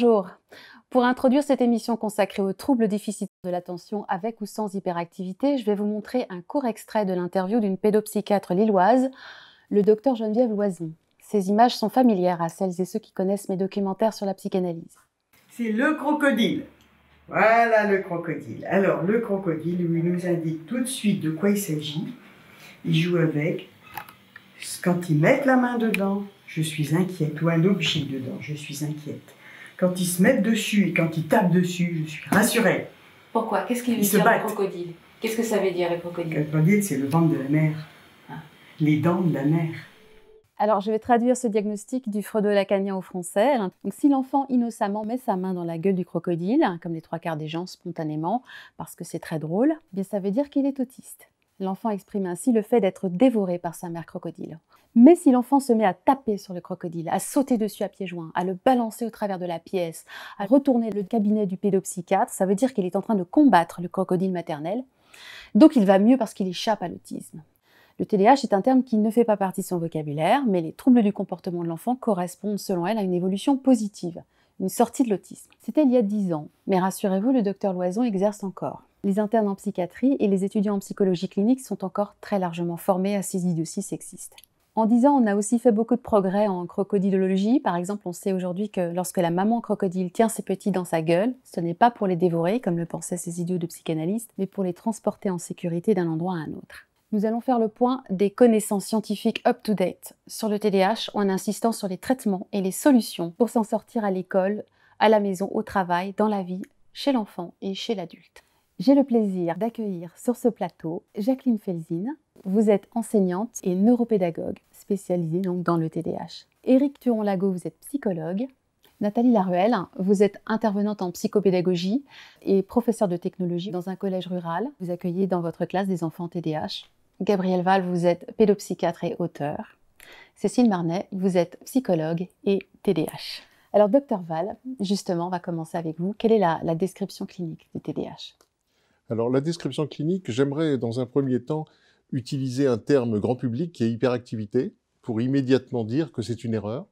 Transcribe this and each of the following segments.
Bonjour. Pour introduire cette émission consacrée aux troubles déficitaires de l'attention avec ou sans hyperactivité, je vais vous montrer un court extrait de l'interview d'une pédopsychiatre lilloise, le docteur Geneviève Loison. Ces images sont familières à celles et ceux qui connaissent mes documentaires sur la psychanalyse. C'est le crocodile. Voilà le crocodile. Alors le crocodile, il nous indique tout de suite de quoi il s'agit. Il joue avec. Quand ils mettent la main dedans, je suis inquiète, ou un objet dedans, je suis inquiète quand ils se mettent dessus et quand ils tapent dessus, je suis rassurée. Pourquoi Qu'est-ce qu'il veut dire crocodile Qu'est-ce que ça veut dire le crocodile Le crocodile, c'est le ventre de la mer, ah. les dents de la mer. Alors, je vais traduire ce diagnostic du freudo-lacanien au français. Donc, si l'enfant innocemment met sa main dans la gueule du crocodile, comme les trois quarts des gens spontanément, parce que c'est très drôle, eh bien ça veut dire qu'il est autiste. L'enfant exprime ainsi le fait d'être dévoré par sa mère crocodile. Mais si l'enfant se met à taper sur le crocodile, à sauter dessus à pieds joints, à le balancer au travers de la pièce, à retourner le cabinet du pédopsychiatre, ça veut dire qu'il est en train de combattre le crocodile maternel. Donc il va mieux parce qu'il échappe à l'autisme. Le TDAH est un terme qui ne fait pas partie de son vocabulaire, mais les troubles du comportement de l'enfant correspondent selon elle à une évolution positive, une sortie de l'autisme. C'était il y a dix ans, mais rassurez-vous, le docteur Loison exerce encore les internes en psychiatrie et les étudiants en psychologie clinique sont encore très largement formés à ces idioties sexistes. En 10 ans, on a aussi fait beaucoup de progrès en crocodilologie. Par exemple, on sait aujourd'hui que lorsque la maman crocodile tient ses petits dans sa gueule, ce n'est pas pour les dévorer, comme le pensaient ces idiots de psychanalystes, mais pour les transporter en sécurité d'un endroit à un autre. Nous allons faire le point des connaissances scientifiques up-to-date sur le TDAH en insistant sur les traitements et les solutions pour s'en sortir à l'école, à la maison, au travail, dans la vie, chez l'enfant et chez l'adulte. J'ai le plaisir d'accueillir sur ce plateau Jacqueline Felzine. Vous êtes enseignante et neuropédagogue spécialisée donc dans le TDAH. Éric Turon-Lago, vous êtes psychologue. Nathalie Laruelle, vous êtes intervenante en psychopédagogie et professeure de technologie dans un collège rural. Vous accueillez dans votre classe des enfants TDAH. Gabriel Val, vous êtes pédopsychiatre et auteur. Cécile Marnet, vous êtes psychologue et TDAH. Alors, docteur Val, justement, on va commencer avec vous. Quelle est la, la description clinique du TDAH alors la description clinique, j'aimerais dans un premier temps utiliser un terme grand public qui est hyperactivité pour immédiatement dire que c'est une erreur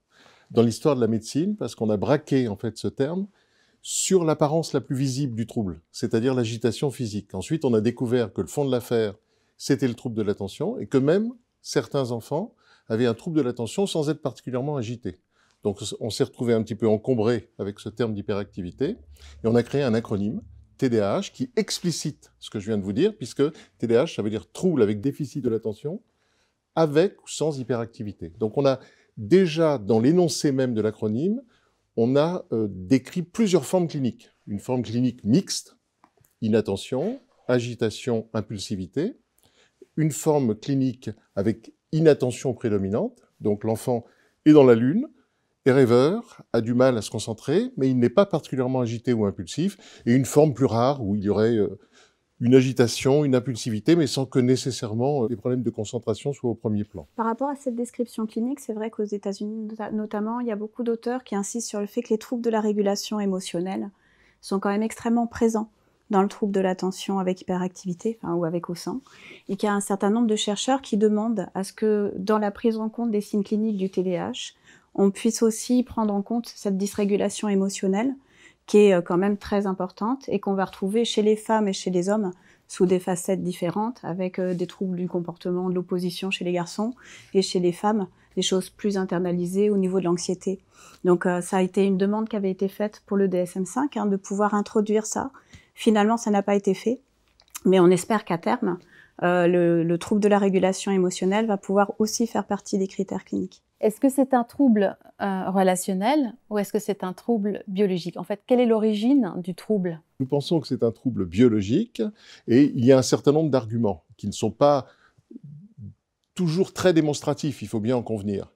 dans l'histoire de la médecine parce qu'on a braqué en fait ce terme sur l'apparence la plus visible du trouble, c'est-à-dire l'agitation physique. Ensuite, on a découvert que le fond de l'affaire, c'était le trouble de l'attention et que même certains enfants avaient un trouble de l'attention sans être particulièrement agités. Donc on s'est retrouvé un petit peu encombré avec ce terme d'hyperactivité et on a créé un acronyme TDAH qui explicite ce que je viens de vous dire, puisque TDAH, ça veut dire trouble avec déficit de l'attention, avec ou sans hyperactivité. Donc on a déjà, dans l'énoncé même de l'acronyme, on a euh, décrit plusieurs formes cliniques. Une forme clinique mixte, inattention, agitation, impulsivité. Une forme clinique avec inattention prédominante, donc l'enfant est dans la lune, est rêveur, a du mal à se concentrer, mais il n'est pas particulièrement agité ou impulsif, et une forme plus rare où il y aurait euh, une agitation, une impulsivité, mais sans que nécessairement euh, les problèmes de concentration soient au premier plan. Par rapport à cette description clinique, c'est vrai qu'aux États-Unis notamment, il y a beaucoup d'auteurs qui insistent sur le fait que les troubles de la régulation émotionnelle sont quand même extrêmement présents dans le trouble de l'attention avec hyperactivité, ou avec au sang, et qu'il y a un certain nombre de chercheurs qui demandent à ce que dans la prise en compte des signes cliniques du TDAH, on puisse aussi prendre en compte cette dysrégulation émotionnelle qui est euh, quand même très importante et qu'on va retrouver chez les femmes et chez les hommes sous des facettes différentes, avec euh, des troubles du comportement, de l'opposition chez les garçons et chez les femmes, des choses plus internalisées au niveau de l'anxiété. Donc euh, ça a été une demande qui avait été faite pour le DSM5, hein, de pouvoir introduire ça. Finalement, ça n'a pas été fait, mais on espère qu'à terme, le trouble de la régulation émotionnelle va pouvoir aussi faire partie des critères cliniques. Est-ce que c'est un trouble euh, relationnel ou est-ce que c'est un trouble biologique En fait, quelle est l'origine du trouble Nous pensons que c'est un trouble biologique et il y a un certain nombre d'arguments qui ne sont pas toujours très démonstratifs, il faut bien en convenir.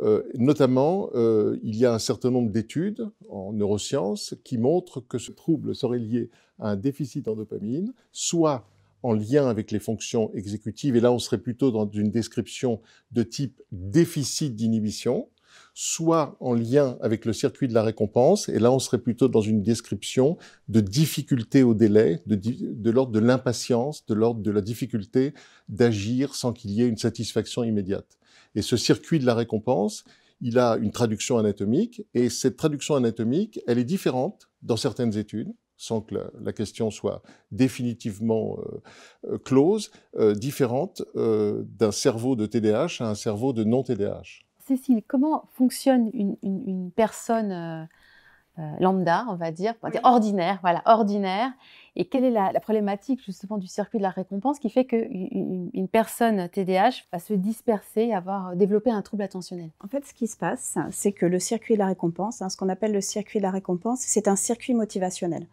Euh, notamment, euh, il y a un certain nombre d'études en neurosciences qui montrent que ce trouble serait lié à un déficit en dopamine, soit en lien avec les fonctions exécutives, et là on serait plutôt dans une description de type déficit d'inhibition, soit en lien avec le circuit de la récompense, et là on serait plutôt dans une description de difficulté au délai, de l'ordre de l'impatience, de l'ordre de, la difficulté d'agir sans qu'il y ait une satisfaction immédiate. Et ce circuit de la récompense, il a une traduction anatomique, et cette traduction anatomique, elle est différente dans certaines études, sans que la, question soit définitivement euh, euh, close, euh, différente d'un cerveau de TDAH à un cerveau de non-TDAH. Cécile, comment fonctionne une, personne lambda, on va dire, ordinaire, voilà, ordinaire, et quelle est la, problématique justement du circuit de la récompense qui fait qu'une une personne TDAH va se disperser et avoir développé un trouble attentionnel En fait, ce qui se passe, c'est que le circuit de la récompense, hein, ce qu'on appelle le circuit de la récompense, c'est un circuit motivationnel.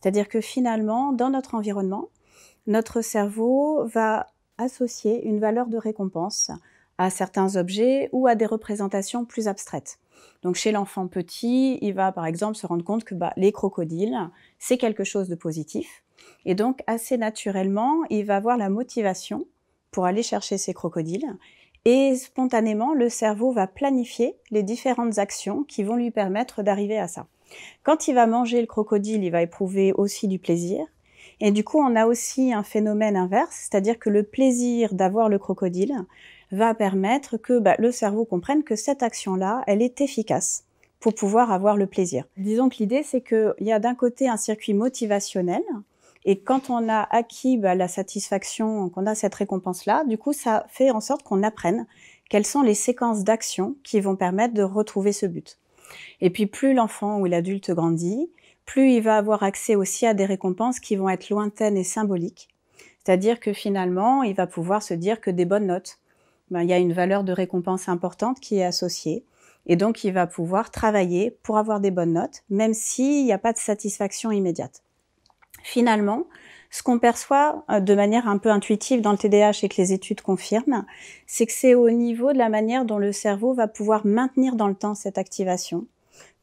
C'est-à-dire que finalement, dans notre environnement, notre cerveau va associer une valeur de récompense à certains objets ou à des représentations plus abstraites. Donc chez l'enfant petit, il va par exemple se rendre compte que bah, les crocodiles, c'est quelque chose de positif. Et donc assez naturellement, il va avoir la motivation pour aller chercher ces crocodiles. Et spontanément, le cerveau va planifier les différentes actions qui vont lui permettre d'arriver à ça. Quand il va manger le crocodile, il va éprouver aussi du plaisir. Et du coup, on a aussi un phénomène inverse, c'est-à-dire que le plaisir d'avoir le crocodile va permettre que bah, le cerveau comprenne que cette action-là, elle est efficace pour pouvoir avoir le plaisir. Disons que l'idée, c'est qu'il y a d'un côté un circuit motivationnel, et quand on a acquis bah, la satisfaction, qu'on a cette récompense-là, du coup, ça fait en sorte qu'on apprenne quelles sont les séquences d'action qui vont permettre de retrouver ce but. Et puis plus l'enfant ou l'adulte grandit, plus il va avoir accès aussi à des récompenses qui vont être lointaines et symboliques. C'est-à-dire que finalement, il va pouvoir se dire que des bonnes notes, ben, il y a une valeur de récompense importante qui est associée. Et donc, il va pouvoir travailler pour avoir des bonnes notes, même s'il n'y a pas de satisfaction immédiate. Finalement, ce qu'on perçoit euh, de manière un peu intuitive dans le TDAH et que les études confirment, c'est que c'est au niveau de la manière dont le cerveau va pouvoir maintenir dans le temps cette activation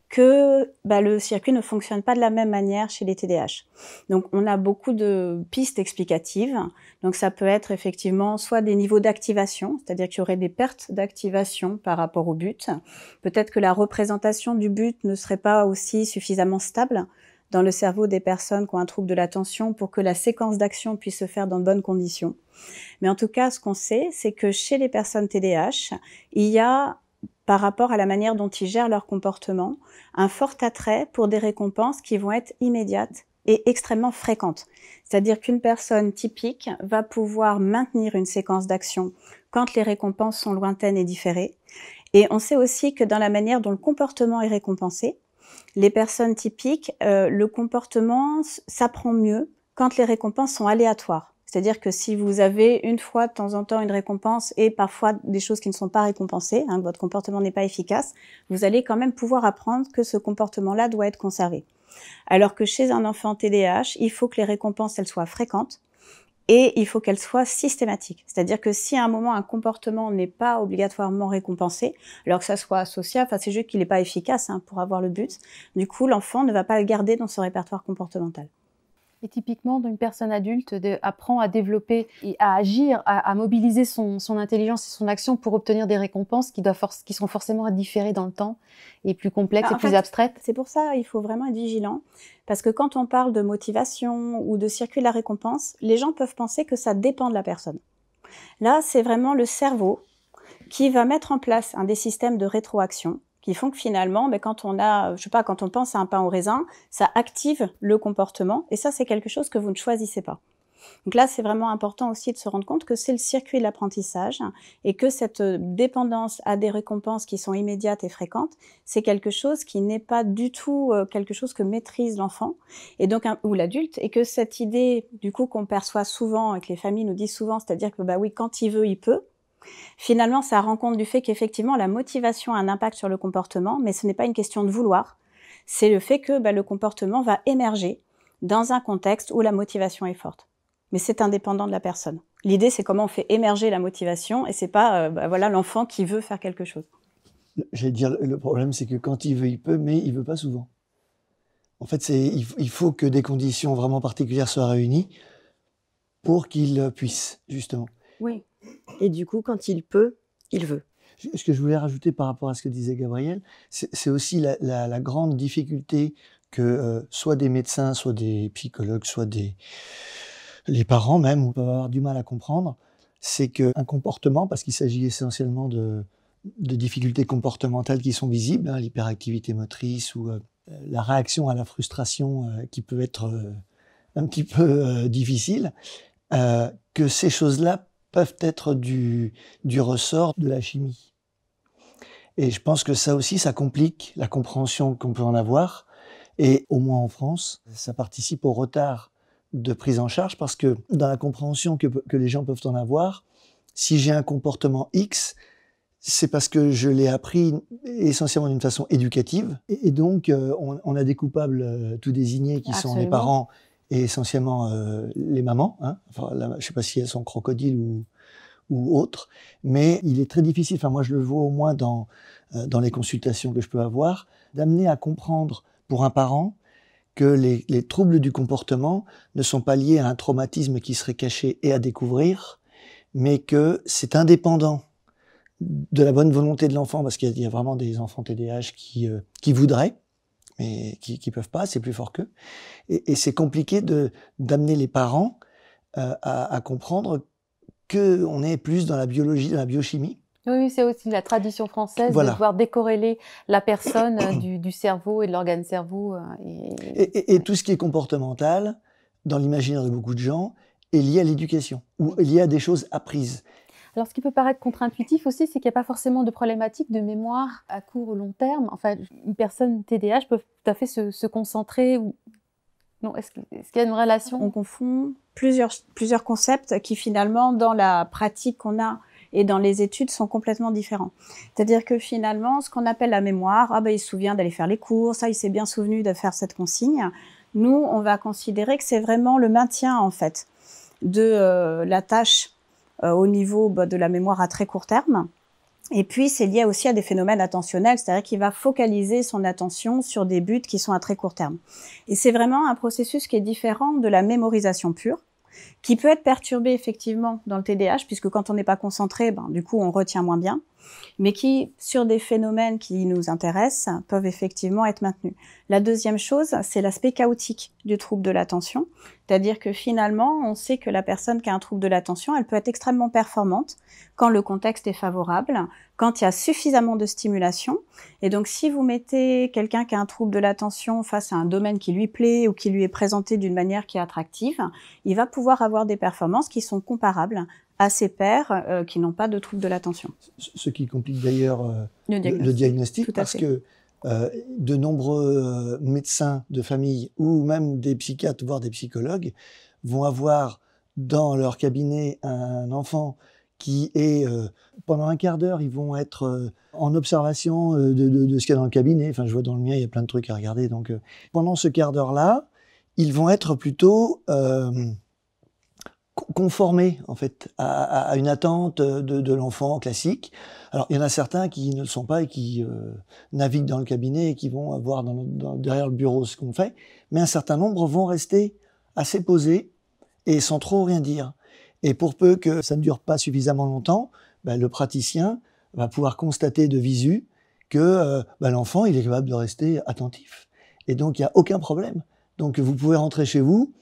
que bah, le circuit ne fonctionne pas de la même manière chez les TDAH. Donc on a beaucoup de pistes explicatives. Donc ça peut être effectivement soit des niveaux d'activation, c'est-à-dire qu'il y aurait des pertes d'activation par rapport au but. Peut-être que la représentation du but ne serait pas aussi suffisamment stable dans le cerveau des personnes qui ont un trouble de l'attention pour que la séquence d'action puisse se faire dans de bonnes conditions. Mais en tout cas, ce qu'on sait, c'est que chez les personnes TDAH, il y a par rapport à la manière dont ils gèrent leur comportement, un fort attrait pour des récompenses qui vont être immédiates et extrêmement fréquentes. C'est-à-dire qu'une personne typique va pouvoir maintenir une séquence d'action quand les récompenses sont lointaines et différées. Et on sait aussi que dans la manière dont le comportement est récompensé, les personnes typiques, euh, le comportement s'apprend mieux quand les récompenses sont aléatoires. C'est-à-dire que si vous avez une fois de temps en temps une récompense et parfois des choses qui ne sont pas récompensées, hein, votre comportement n'est pas efficace, vous allez quand même pouvoir apprendre que ce comportement-là doit être conservé. Alors que chez un enfant TDAH, il faut que les récompenses, elles soient fréquentes, et il faut qu'elle soit systématique. C'est-à-dire que si à un moment un comportement n'est pas obligatoirement récompensé, alors que ça soit associé, enfin c'est juste qu'il n'est pas efficace hein, pour avoir le but, du coup l'enfant ne va pas le garder dans son répertoire comportemental. Et typiquement, une personne adulte apprend à développer et à agir, à, mobiliser son, intelligence et son action pour obtenir des récompenses qui, doivent sont forcément à différer dans le temps et plus complexes ah, et plus abstraites. C'est pour ça qu'il faut vraiment être vigilant. Parce que quand on parle de motivation ou de circuit de la récompense, les gens peuvent penser que ça dépend de la personne. Là, c'est vraiment le cerveau qui va mettre en place un des systèmes de rétroaction qui font que finalement, mais ben, quand on a, je sais pas, quand on pense à un pain au raisin, ça active le comportement. Et ça, c'est quelque chose que vous ne choisissez pas. Donc là, c'est vraiment important aussi de se rendre compte que c'est le circuit de l'apprentissage et que cette euh, dépendance à des récompenses qui sont immédiates et fréquentes, c'est quelque chose qui n'est pas du tout euh, quelque chose que maîtrise l'enfant et donc ou l'adulte et que cette idée du coup qu'on perçoit souvent et que les familles nous disent souvent, c'est-à-dire que bah oui, quand il veut, il peut. Finalement, ça rend compte du fait qu'effectivement, la motivation a un impact sur le comportement, mais ce n'est pas une question de vouloir. C'est le fait que bah, le comportement va émerger dans un contexte où la motivation est forte. Mais c'est indépendant de la personne. L'idée, c'est comment on fait émerger la motivation, et c'est pas euh, bah, voilà l'enfant qui veut faire quelque chose. J'allais dire, le problème, c'est que quand il veut, il peut, mais il veut pas souvent. En fait, il, il faut que des conditions vraiment particulières soient réunies pour qu'il puisse, justement. Oui. Et du coup, quand il peut, il veut. Ce que je voulais rajouter par rapport à ce que disait Gabriel, c'est aussi la, grande difficulté que euh, soit des médecins, soit des psychologues, soit des les parents même peuvent avoir du mal à comprendre, c'est qu'un comportement, parce qu'il s'agit essentiellement de, difficultés comportementales qui sont visibles, hein, l'hyperactivité motrice ou euh, la réaction à la frustration euh, qui peut être un petit peu difficile, que ces choses-là peuvent être du, du ressort de la chimie. Et je pense que ça aussi, ça complique la compréhension qu'on peut en avoir. Et au moins en France, ça participe au retard de prise en charge parce que dans la compréhension que, les gens peuvent en avoir, si j'ai un comportement X, c'est parce que je l'ai appris essentiellement d'une façon éducative. Et, donc, euh, on, a des coupables euh, tout désignés qui sont les parents et essentiellement euh, les mamans. Hein. je ne sais pas si elles sont crocodiles ou, ou autres, mais il est très difficile, enfin moi je le vois au moins dans, euh, dans les consultations que je peux avoir, d'amener à comprendre pour un parent que les, troubles du comportement ne sont pas liés à un traumatisme qui serait caché et à découvrir, mais que c'est indépendant de la bonne volonté de l'enfant, parce qu'il y, a vraiment des enfants TDAH qui, euh, qui voudraient, mais qui ne peuvent pas, c'est plus fort qu'eux. Et, c'est compliqué de d'amener les parents euh, à, comprendre que on est plus dans la biologie, dans la biochimie. Oui, c'est aussi la tradition française de pouvoir décorréler la personne euh, du, cerveau et de l'organe cerveau. Euh, et... tout ce qui est comportemental, dans l'imaginaire de beaucoup de gens, est lié à l'éducation ou lié à des choses apprises. Alors, ce qui peut paraître contre-intuitif aussi, c'est qu'il n'y a pas forcément de problématique de mémoire à court ou long terme. Enfin, une personne TDAH peut tout à fait se, concentrer ou non, est-ce qu'il y a une relation On confond plusieurs, plusieurs concepts qui finalement, dans la pratique qu'on a et dans les études, sont complètement différents. C'est-à-dire que finalement, ce qu'on appelle la mémoire, ah ben il se souvient d'aller faire les cours, ça ah, il s'est bien souvenu de faire cette consigne. Nous, on va considérer que c'est vraiment le maintien en fait de euh, la tâche euh, au niveau bah, de la mémoire à très court terme. Et puis, c'est lié aussi à des phénomènes attentionnels, c'est-à-dire qu'il va focaliser son attention sur des buts qui sont à très court terme. Et c'est vraiment un processus qui est différent de la mémorisation pure, qui peut être perturbé effectivement dans le TDAH, puisque quand on n'est pas concentré, ben, du coup, on retient moins bien mais qui, sur des phénomènes qui nous intéressent, peuvent effectivement être maintenus. La deuxième chose, c'est l'aspect chaotique du trouble de l'attention, c'est-à-dire que finalement, on sait que la personne qui a un trouble de l'attention, elle peut être extrêmement performante quand le contexte est favorable, quand il y a suffisamment de stimulation. Et donc, si vous mettez quelqu'un qui a un trouble de l'attention face à un domaine qui lui plaît ou qui lui est présenté d'une manière qui est attractive, il va pouvoir avoir des performances qui sont comparables à ses pères euh, qui n'ont pas de troubles de l'attention. Ce qui complique d'ailleurs euh, le diagnostic, parce que euh, de nombreux médecins de famille ou même des psychiatres, voire des psychologues, vont avoir dans leur cabinet un enfant qui est pendant un quart d'heure, ils vont être en observation de, de, ce qu'il y a dans le cabinet. Enfin, je vois dans le mien, il y a plein de trucs à regarder. Donc, pendant ce quart d'heure-là, ils vont être plutôt conformé en fait à, une attente de, l'enfant classique. Alors il y en a certains qui ne le sont pas et qui euh, naviguent dans le cabinet et qui vont avoir derrière le bureau ce qu'on fait, mais un certain nombre vont rester assez posés et sans trop rien dire. Et pour peu que ça ne dure pas suffisamment longtemps, ben, le praticien va pouvoir constater de visu que euh, ben, l'enfant il est capable de rester attentif. Et donc il n'y a aucun problème. Donc vous pouvez rentrer chez vous.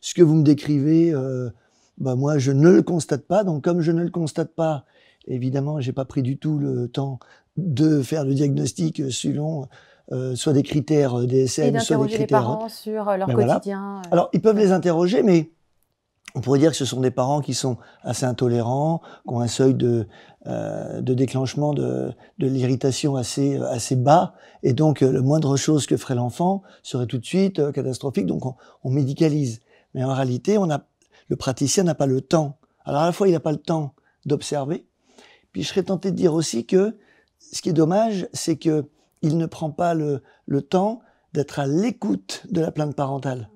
Ce que vous me décrivez euh, bah moi je ne le constate pas. Donc comme je ne le constate pas, évidemment, j'ai pas pris du tout le temps de faire le diagnostic selon euh, soit des critères euh, DSM, soit des critères les parents sur euh, leur ben, quotidien. Euh. Alors ils peuvent les interroger, mais on pourrait dire que ce sont des parents qui sont assez intolérants, qui ont un seuil de, euh, de déclenchement de, de l'irritation assez, assez bas, et donc le moindre chose que ferait l'enfant serait tout de suite catastrophique, donc on, on, médicalise. Mais en réalité, on n'a le praticien n'a pas le temps. Alors à la fois, il n'a pas le temps d'observer. Puis je serais tenté de dire aussi que ce qui est dommage, c'est que il ne prend pas le, temps d'être à l'écoute de la plainte parentale.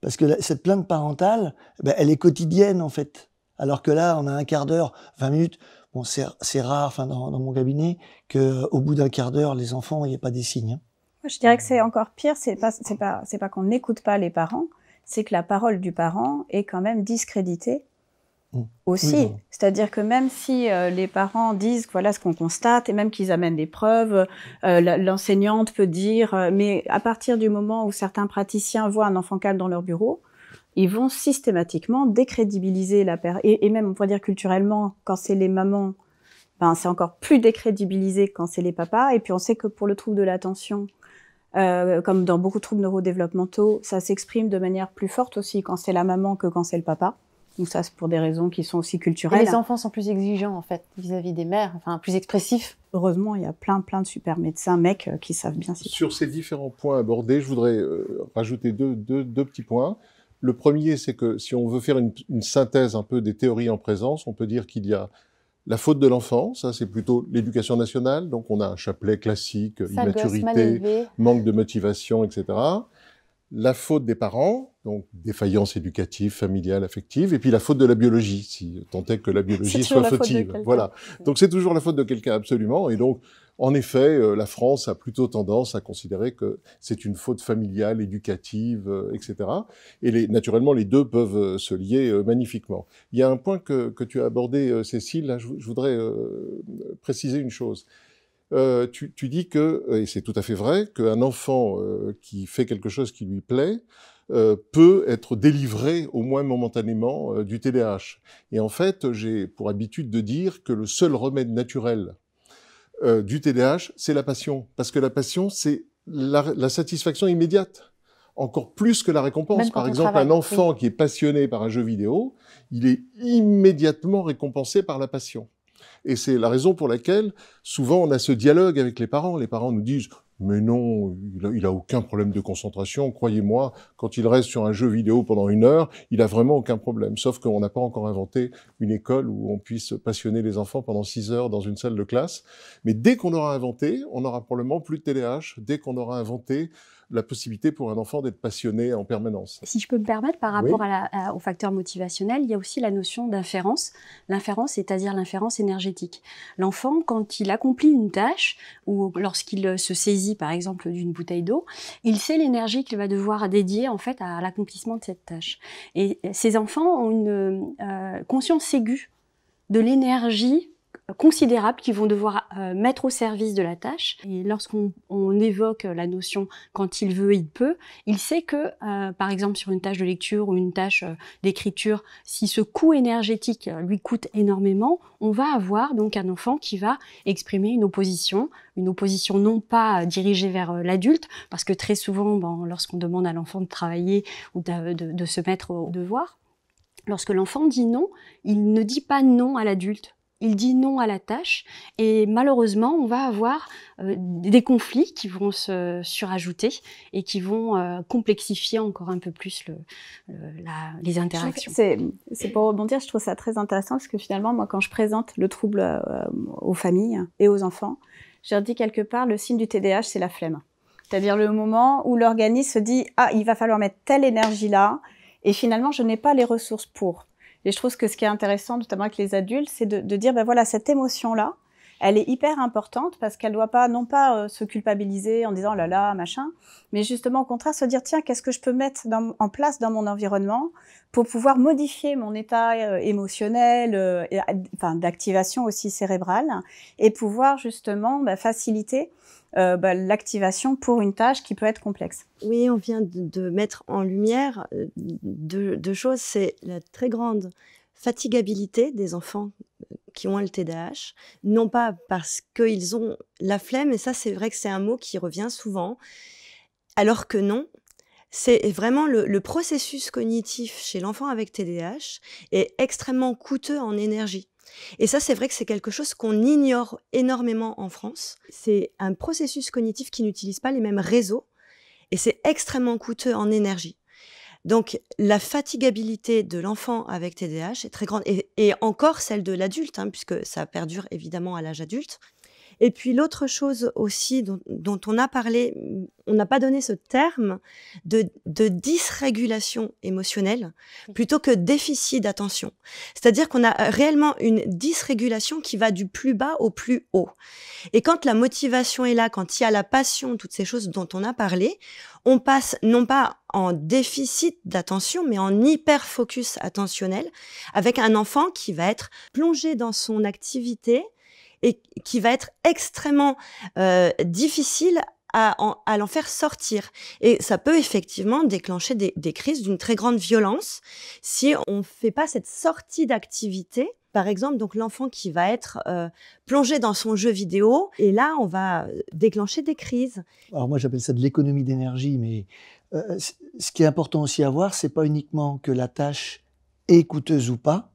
Parce que cette plainte parentale, ben, elle est quotidienne en fait. Alors que là, on a un quart d'heure, 20 minutes. Bon, c'est rare, enfin dans, mon cabinet, que au bout d'un quart d'heure, les enfants, il n'y a pas des signes. Hein. Je dirais que c'est encore pire. C'est pas, c'est pas, c'est pas qu'on n'écoute pas les parents, c'est que la parole du parent est quand même discréditée mm. aussi. C'est-à-dire que même si euh, les parents disent voilà ce qu'on constate et même qu'ils amènent des preuves, euh, l'enseignante peut dire, euh, mais à partir du moment où certains praticiens voient un enfant calme dans leur bureau, ils vont systématiquement décrédibiliser la père. Et, même, on pourrait dire culturellement, quand c'est les mamans, ben, c'est encore plus décrédibilisé quand c'est les papas. Et puis on sait que pour le trouble de l'attention, euh, comme dans beaucoup de troubles neurodéveloppementaux, ça s'exprime de manière plus forte aussi quand c'est la maman que quand c'est le papa. Donc ça, c'est pour des raisons qui sont aussi culturelles. les enfants sont plus exigeants, en fait, vis-à-vis des mères, enfin, plus expressifs. Heureusement, il y a plein, plein de super médecins, mecs, euh, qui savent bien ça. Sur ces différents points abordés, je voudrais euh, rajouter deux, deux, petits points. Le premier, c'est que si on veut faire une, synthèse un peu des théories en présence, on peut dire qu'il y a la faute de l'enfant, ça c'est plutôt l'éducation nationale, donc on a un chapelet classique, immaturité, manque de motivation, etc. La faute des parents, donc, défaillance éducative, familiale, affective, et puis la faute de la biologie, si tant est que la biologie soit fautive. Voilà. Donc, c'est toujours la faute de quelqu'un, absolument. Et donc, en effet, euh, la France a plutôt tendance à considérer que c'est une faute familiale, éducative, euh, etc. Et les, naturellement, les deux peuvent euh, se lier magnifiquement. Il y a un point que, que tu as abordé, Cécile, là, je, voudrais préciser une chose. tu, tu, dis que, et c'est tout à fait vrai, qu'un enfant qui fait quelque chose qui lui plaît, euh, peut être délivré au moins momentanément euh, du TDAH. Et en fait, j'ai pour habitude de dire que le seul remède naturel euh, du TDAH, c'est la passion. Parce que la passion, c'est la, satisfaction immédiate encore plus que la récompense. Par exemple, un enfant qui est passionné par un jeu vidéo, il est immédiatement récompensé par la passion. Et c'est la raison pour laquelle souvent on a ce dialogue avec les parents. Les parents nous disent mais non, il a, aucun problème de concentration. Croyez-moi, quand il reste sur un jeu vidéo pendant une heure, il a vraiment aucun problème. Sauf qu'on n'a pas encore inventé une école où on puisse passionner les enfants pendant six heures dans une salle de classe. Mais dès qu'on aura inventé, on aura probablement plus de TDAH. Dès qu'on aura inventé la possibilité pour un enfant d'être passionné en permanence. Si je peux me permettre, par rapport au facteur motivationnel, il y a aussi la notion d'inférence. L'inférence, c'est-à-dire l'inférence énergétique. L'enfant, quand il accomplit une tâche ou lorsqu'il euh, se saisit, par exemple, d'une bouteille d'eau, il sait l'énergie qu'il va devoir dédier en fait à l'accomplissement de cette tâche. Et euh, ces enfants ont une euh, conscience aiguë de l'énergie considérables qui vont devoir euh, mettre au service de la tâche. Et lorsqu'on évoque euh, la notion quand il veut, il peut, il sait que, euh, par exemple, sur une tâche de lecture ou une tâche d'écriture, si ce coût énergétique lui coûte énormément, on va avoir donc un enfant qui va exprimer une opposition, une opposition non pas dirigée vers l'adulte, parce que très souvent, ben, lorsqu'on demande à l'enfant de travailler ou de se mettre au devoir, lorsque l'enfant dit non, il ne dit pas non à l'adulte il dit non à la tâche et malheureusement on va avoir euh, des conflits qui vont se surajouter et qui vont euh, complexifier encore un peu plus les interactions. C'est pour rebondir, je trouve ça très intéressant parce que finalement moi quand je présente le trouble euh, aux familles et aux enfants, je leur dis quelque part le signe du TDAH c'est la flemme. C'est-à-dire le moment où l'organisme se dit ah il va falloir mettre telle énergie là et finalement je n'ai pas les ressources pour. Et je trouve que ce qui est intéressant, notamment avec les adultes, c'est de, dire, ben voilà, cette émotion-là, elle est hyper importante parce qu'elle ne doit pas, non pas euh, se culpabiliser en disant oh là là, machin, mais justement au contraire se dire tiens, qu'est-ce que je peux mettre en place dans mon environnement pour pouvoir modifier mon état euh, émotionnel, euh, d'activation aussi cérébrale, et pouvoir justement bah, faciliter bah, l'activation pour une tâche qui peut être complexe. Oui, on vient de, mettre en lumière deux choses. C'est la très grande fatigabilité des enfants qui ont le TDAH, non pas parce qu'ils ont la flemme, et ça c'est vrai que c'est un mot qui revient souvent, alors que non, c'est vraiment le, processus cognitif chez l'enfant avec TDAH est extrêmement coûteux en énergie. Et ça, c'est vrai que c'est quelque chose qu'on ignore énormément en France. C'est un processus cognitif qui n'utilise pas les mêmes réseaux et c'est extrêmement coûteux en énergie. Donc la fatigabilité de l'enfant avec TDAH est très grande, et, encore celle de l'adulte, hein, puisque ça perdure évidemment à l'âge adulte. Et puis l'autre chose aussi dont, on a parlé, on n'a pas donné ce terme de, de dysrégulation émotionnelle plutôt que déficit d'attention. C'est-à-dire qu'on a euh, réellement une dysrégulation qui va du plus bas au plus haut. Et quand la motivation est là, quand il y a la passion, toutes ces choses dont on a parlé, on passe non pas en déficit d'attention, mais en hyper focus attentionnel, avec un enfant qui va être plongé dans son activité, et qui va être extrêmement euh, difficile à, l'en faire sortir. Et ça peut effectivement déclencher des, crises d'une très grande violence si on ne fait pas cette sortie d'activité par exemple, donc l'enfant qui va être euh, plongé dans son jeu vidéo, et là, on va euh, déclencher des crises. Alors moi, j'appelle ça de l'économie d'énergie, mais ce qui est important aussi à voir, c'est pas uniquement que la tâche est coûteuse ou pas,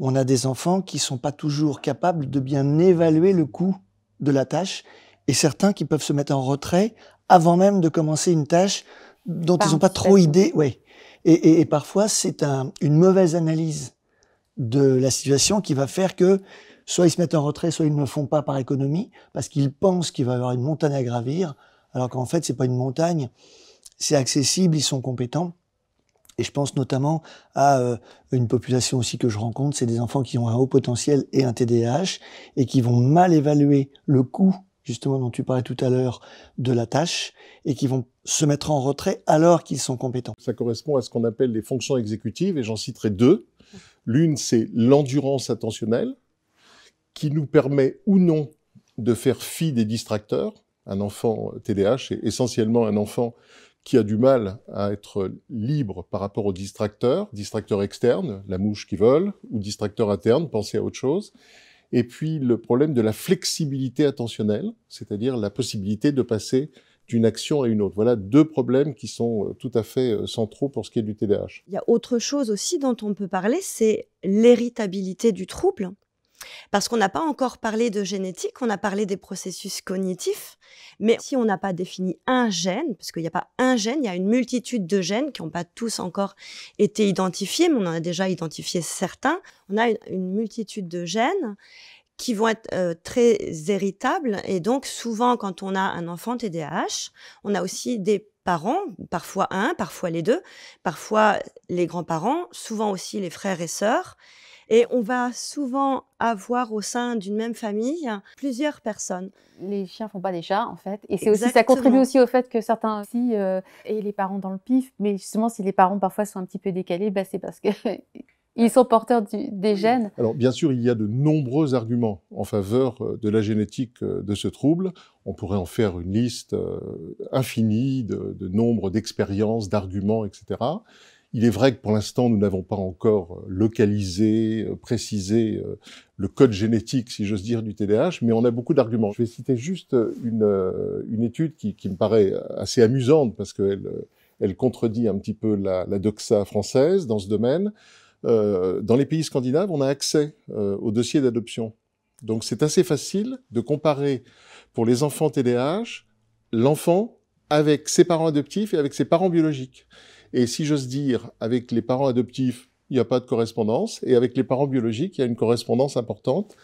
on a des enfants qui sont pas toujours capables de bien évaluer le coût de la tâche et certains qui peuvent se mettre en retrait avant même de commencer une tâche dont ils n'ont pas trop idée. Ouais. Et, parfois, c'est une mauvaise analyse de la situation qui va faire que soit ils se mettent en retrait, soit ils ne font pas par économie parce qu'ils pensent qu'il va y avoir une montagne à gravir, alors qu'en fait, c'est pas une montagne, c'est accessible, ils sont compétents. Et je pense notamment à euh, une population aussi que je rencontre, c'est des enfants qui ont un haut potentiel et un TDAH et qui vont mal évaluer le coût justement dont tu parlais tout à l'heure de la tâche et qui vont se mettre en retrait alors qu'ils sont compétents. Ça correspond à ce qu'on appelle les fonctions exécutives et j'en citerai deux. L'une, c'est l'endurance attentionnelle qui nous permet ou non de faire fi des distracteurs. Un enfant TDAH est essentiellement un enfant qui a du mal à être libre par rapport au distracteurs, distracteurs externe, la mouche qui vole, ou distracteur interne, penser à autre chose. Et puis le problème de la flexibilité attentionnelle, c'est-à-dire la possibilité de passer d'une action à une autre. Voilà deux problèmes qui sont euh, tout à fait euh, centraux pour ce qui est du TDAH. Il y a autre chose aussi dont on peut parler, c'est l'héritabilité du trouble. Parce qu'on n'a pas encore parlé de génétique, on a parlé des processus cognitifs, mais si on n'a pas défini un gène, parce qu'il n'y a pas un gène, il y a une multitude de gènes qui n'ont pas tous encore été identifiés, mais on en a déjà identifié certains, on a une, multitude de gènes qui vont être euh, très héritables, et donc souvent quand on a un enfant TDAH, on a aussi des parents, parfois un, parfois les deux, parfois les grands-parents, souvent aussi les frères et sœurs, et on va souvent avoir au sein d'une même famille plusieurs personnes. Les chiens font pas des chats en fait, et c'est aussi ça contribue aussi au fait que certains aussi euh, aient les parents dans le pif. Mais justement, si les parents parfois sont un petit peu décalés, bah, c'est parce qu'ils sont porteurs des gènes. Alors bien sûr, il y a de nombreux arguments en faveur euh, de la génétique euh, de ce trouble. On pourrait en faire une liste infinie de, de nombre d'expériences, d'arguments, etc. Il est vrai que pour l'instant, nous n'avons pas encore euh, localisé, euh, précisé euh, le code génétique, si j'ose dire, du TDAH, mais on a beaucoup d'arguments. Je vais citer juste une, étude qui, me paraît assez amusante parce qu'elle elle contredit un petit peu la, la doxa française dans ce domaine. dans les pays scandinaves, on a accès aux dossiers d'adoption. Donc c'est assez facile de comparer pour les enfants TDAH l'enfant avec ses parents adoptifs et avec ses parents biologiques. Et si j'ose dire, avec les parents adoptifs, il n'y a pas de correspondance, et avec les parents biologiques, il y a une correspondance importante,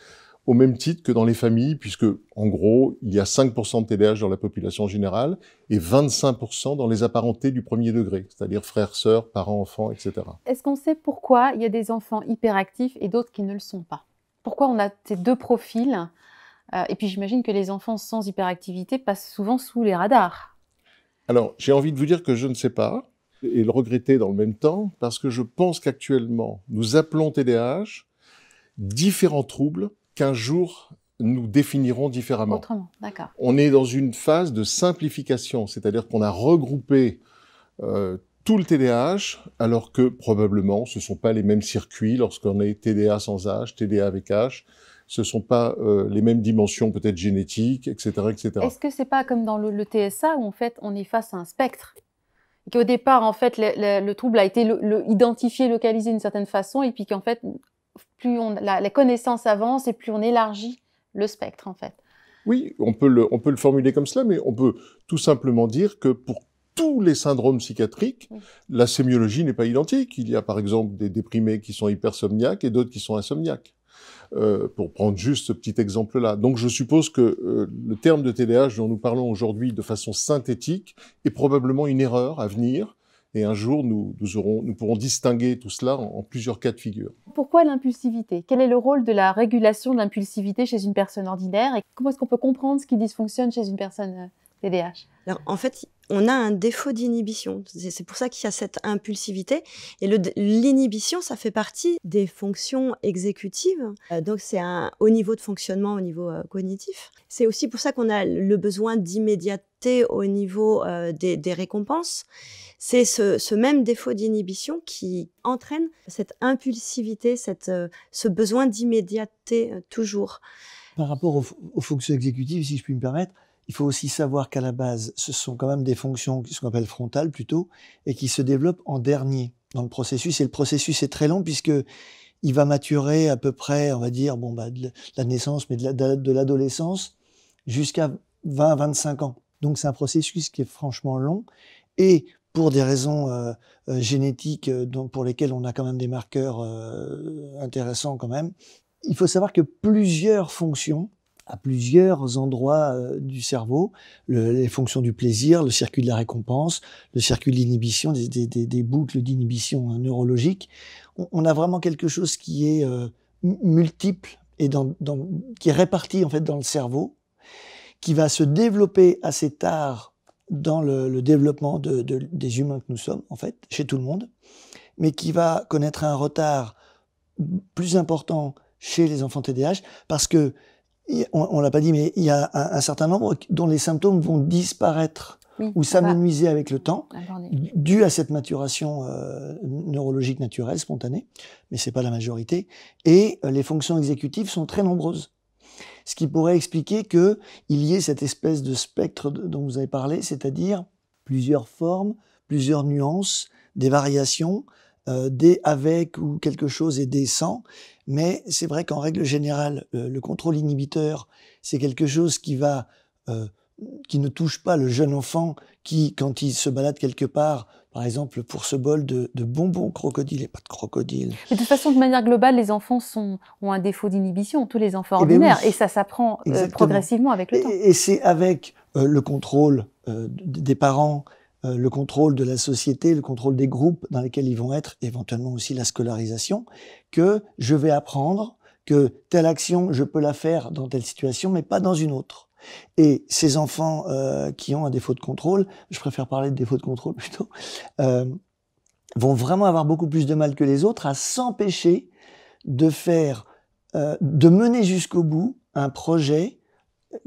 au même titre que dans les familles, puisque, en gros, il y a 5% de TDAH dans la population générale, et 25% dans les apparentés du premier degré, c'est-à-dire frères, sœurs, parents, enfants, etc. Est-ce qu'on sait pourquoi il y a des enfants hyperactifs et d'autres qui ne le sont pas Pourquoi on a ces deux profils euh, Et puis j'imagine que les enfants sans hyperactivité passent souvent sous les radars. Alors, j'ai envie de vous dire que je ne sais pas et le regretter dans le même temps, parce que je pense qu'actuellement, nous appelons TDAH différents troubles qu'un jour nous définirons différemment. Autrement, d'accord. On est dans une phase de simplification, c'est-à-dire qu'on a regroupé euh, tout le TDAH, alors que probablement ce ne sont pas les mêmes circuits lorsqu'on est TDA sans H, TDA avec H, ce ne sont pas euh, les mêmes dimensions peut-être génétiques, etc. etc. Est-ce que ce n'est pas comme dans le, le TSA où en fait on est face à un spectre qu'au départ, en fait, le, trouble a été identifié, localisé d'une certaine façon, et puis qu'en fait, plus on, la, avancent connaissance et plus on élargit le spectre, en fait. Oui, on peut, le, formuler comme cela, mais on peut tout simplement dire que pour tous les syndromes psychiatriques, la sémiologie n'est pas identique. Il y a par exemple des déprimés qui sont hypersomniaques et d'autres qui sont insomniaques. Euh, pour prendre juste ce petit exemple-là. Donc je suppose que euh, le terme de TDAH dont nous parlons aujourd'hui de façon synthétique est probablement une erreur à venir. Et un jour, nous, pourrons distinguer tout cela en, plusieurs cas de figure. Pourquoi l'impulsivité Quel est le rôle de la régulation de l'impulsivité chez une personne ordinaire Et comment est-ce qu'on peut comprendre ce qui dysfonctionne chez une personne TDAH euh, Alors, En fait, on a un défaut d'inhibition. C'est pour ça qu'il y a cette impulsivité. Et l'inhibition, ça fait partie des fonctions exécutives. Euh, donc c'est un haut niveau de fonctionnement au niveau euh, cognitif. C'est aussi pour ça qu'on a le besoin d'immédiateté au niveau euh, des, récompenses. C'est ce, même défaut d'inhibition qui entraîne cette impulsivité, cette, ce besoin d'immédiateté toujours. Par rapport aux fonctions exécutives, si je puis me permettre, il faut aussi savoir qu'à la base, ce sont quand même des fonctions qui sont appelées frontales plutôt, et qui se développent en dernier dans le processus. Et le processus est très long puisque il va maturer à peu près, on va dire, bon, bah, de la naissance, mais de l'adolescence jusqu'à 20-25 ans. Donc c'est un processus qui est franchement long. Et pour des raisons euh, euh, génétiques euh, pour lesquelles on a quand même des marqueurs intéressants quand même, il faut savoir que plusieurs fonctions à plusieurs endroits euh, du cerveau, les fonctions du plaisir, le circuit de la récompense, le circuit d'inhibition, des, boucles d'inhibition hein, neurologique. On, a vraiment quelque chose qui est euh, multiple et qui est réparti en fait dans le cerveau, qui va se développer assez tard dans le, développement des humains que nous sommes, en fait, chez tout le monde, mais qui va connaître un retard plus important chez les enfants TDAH parce que on, l'a pas dit, mais il y a un, certain nombre dont les symptômes vont disparaître ou s'amenuiser avec le temps, dû à cette maturation euh, neurologique naturelle, spontanée, mais c'est pas la majorité. Et euh, les fonctions exécutives sont très nombreuses. Ce qui pourrait expliquer qu'il y ait cette espèce de spectre dont vous avez parlé, c'est-à-dire plusieurs formes, plusieurs nuances, des variations, euh, des avec ou quelque chose et des sans. Mais c'est vrai qu'en règle générale, euh, le contrôle inhibiteur, c'est quelque chose qui va euh, qui ne touche pas le jeune enfant qui, quand il se balade quelque part, par exemple pour ce bol de, bonbons crocodile et pas de crocodile. de toute façon, de manière globale, les enfants sont, ont un défaut d'inhibition, tous les enfants eh ben ordinaires, et ça s'apprend progressivement avec le et, temps. Et c'est avec le contrôle des parents, euh, le contrôle de la société, le contrôle des groupes dans lesquels ils vont être, éventuellement aussi la scolarisation, que je vais apprendre que telle action, je peux la faire dans telle situation, mais pas dans une autre. Et ces enfants euh, qui ont un défaut de contrôle, je préfère parler de défaut de contrôle plutôt, euh, vont vraiment avoir beaucoup plus de mal que les autres à s'empêcher de faire, de mener jusqu'au bout un projet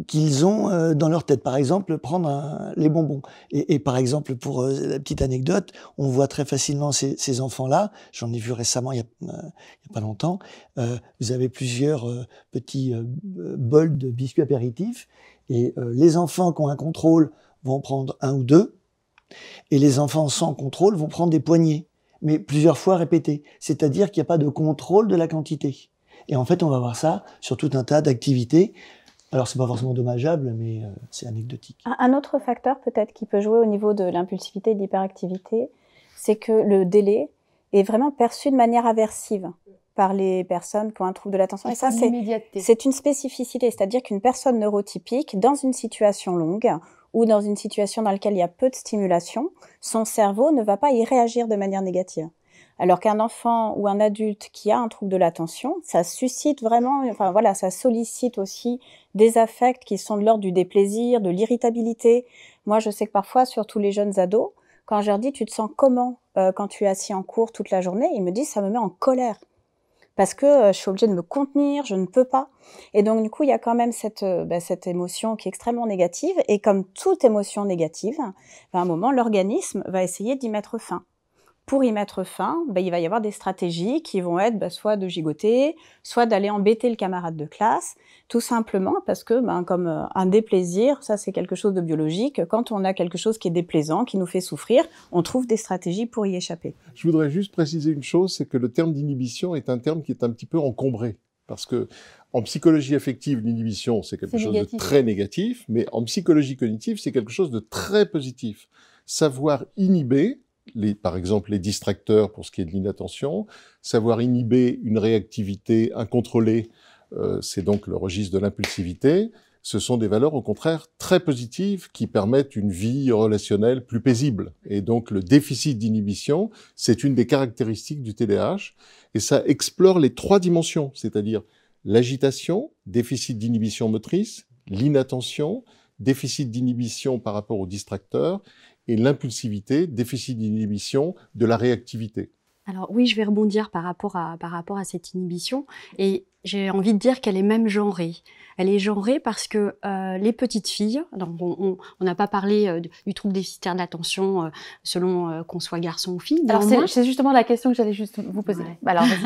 qu'ils ont euh, dans leur tête. Par exemple, prendre les bonbons. Et, par exemple, pour euh, la petite anecdote, on voit très facilement ces, enfants-là. J'en ai vu récemment, il n'y euh, a, pas longtemps. vous avez plusieurs petits bols de biscuits apéritifs. Et les enfants qui ont un contrôle vont prendre un ou deux. Et les enfants sans contrôle vont prendre des poignées, mais plusieurs fois répétées. C'est-à-dire qu'il n'y a pas de contrôle de la quantité. Et en fait, on va voir ça sur tout un tas d'activités. Alors, c'est pas forcément dommageable, mais euh, c'est anecdotique. Un autre facteur, peut-être, qui peut jouer au niveau de l'impulsivité et de l'hyperactivité, c'est que le délai est vraiment perçu de manière aversive par les personnes qui ont un trouble de l'attention. Et ça, c'est une spécificité, c'est-à-dire qu'une personne neurotypique, dans une situation longue ou dans une situation dans laquelle il y a peu de stimulation, son cerveau ne va pas y réagir de manière négative. Alors qu'un enfant ou un adulte qui a un trouble de l'attention, ça suscite vraiment, enfin voilà, ça sollicite aussi des affects qui sont de l'ordre du déplaisir, de l'irritabilité. Moi, je sais que parfois, surtout les jeunes ados, quand je leur dis tu te sens comment euh, quand tu es assis en cours toute la journée, ils me disent ça me met en colère parce que euh, je suis obligée de me contenir, je ne peux pas. Et donc du coup, il y a quand même cette, euh, bah, émotion qui est extrêmement négative. Et comme toute émotion négative, ben, à un moment, l'organisme va essayer d'y mettre fin pour y mettre fin, bah, il va y avoir des stratégies qui vont être bah, soit de gigoter, soit d'aller embêter le camarade de classe, tout simplement parce que, ben, comme euh, un déplaisir, ça c'est quelque chose de biologique, quand on a quelque chose qui est déplaisant, qui nous fait souffrir, on trouve des stratégies pour y échapper. Je voudrais juste préciser une chose, c'est que le terme d'inhibition est un terme qui est un petit peu encombré. Parce que en psychologie affective, l'inhibition, c'est quelque chose de très négatif, mais en psychologie cognitive, c'est quelque chose de très positif. Savoir inhiber, par exemple les distracteurs pour ce qui est de l'inattention, savoir inhiber une réactivité incontrôlée, euh, c'est donc le registre de l'impulsivité. Ce sont des valeurs au contraire très positives qui permettent une vie relationnelle plus paisible. Et donc le déficit d'inhibition, c'est une des caractéristiques du TDAH et ça explore les trois dimensions, c'est-à-dire l'agitation, déficit d'inhibition motrice, l'inattention, déficit d'inhibition par rapport aux distracteurs et l'impulsivité, déficit d'inhibition, de la réactivité. Alors oui, je vais rebondir par rapport à, par rapport à cette inhibition et j'ai envie de dire qu'elle est même genrée. Elle est genrée parce que euh, les petites filles, Donc on n'a pas parlé euh, du trouble déficitaire de l'attention euh, selon qu'on soit garçon ou fille. Alors c'est justement la question que j'allais juste vous poser.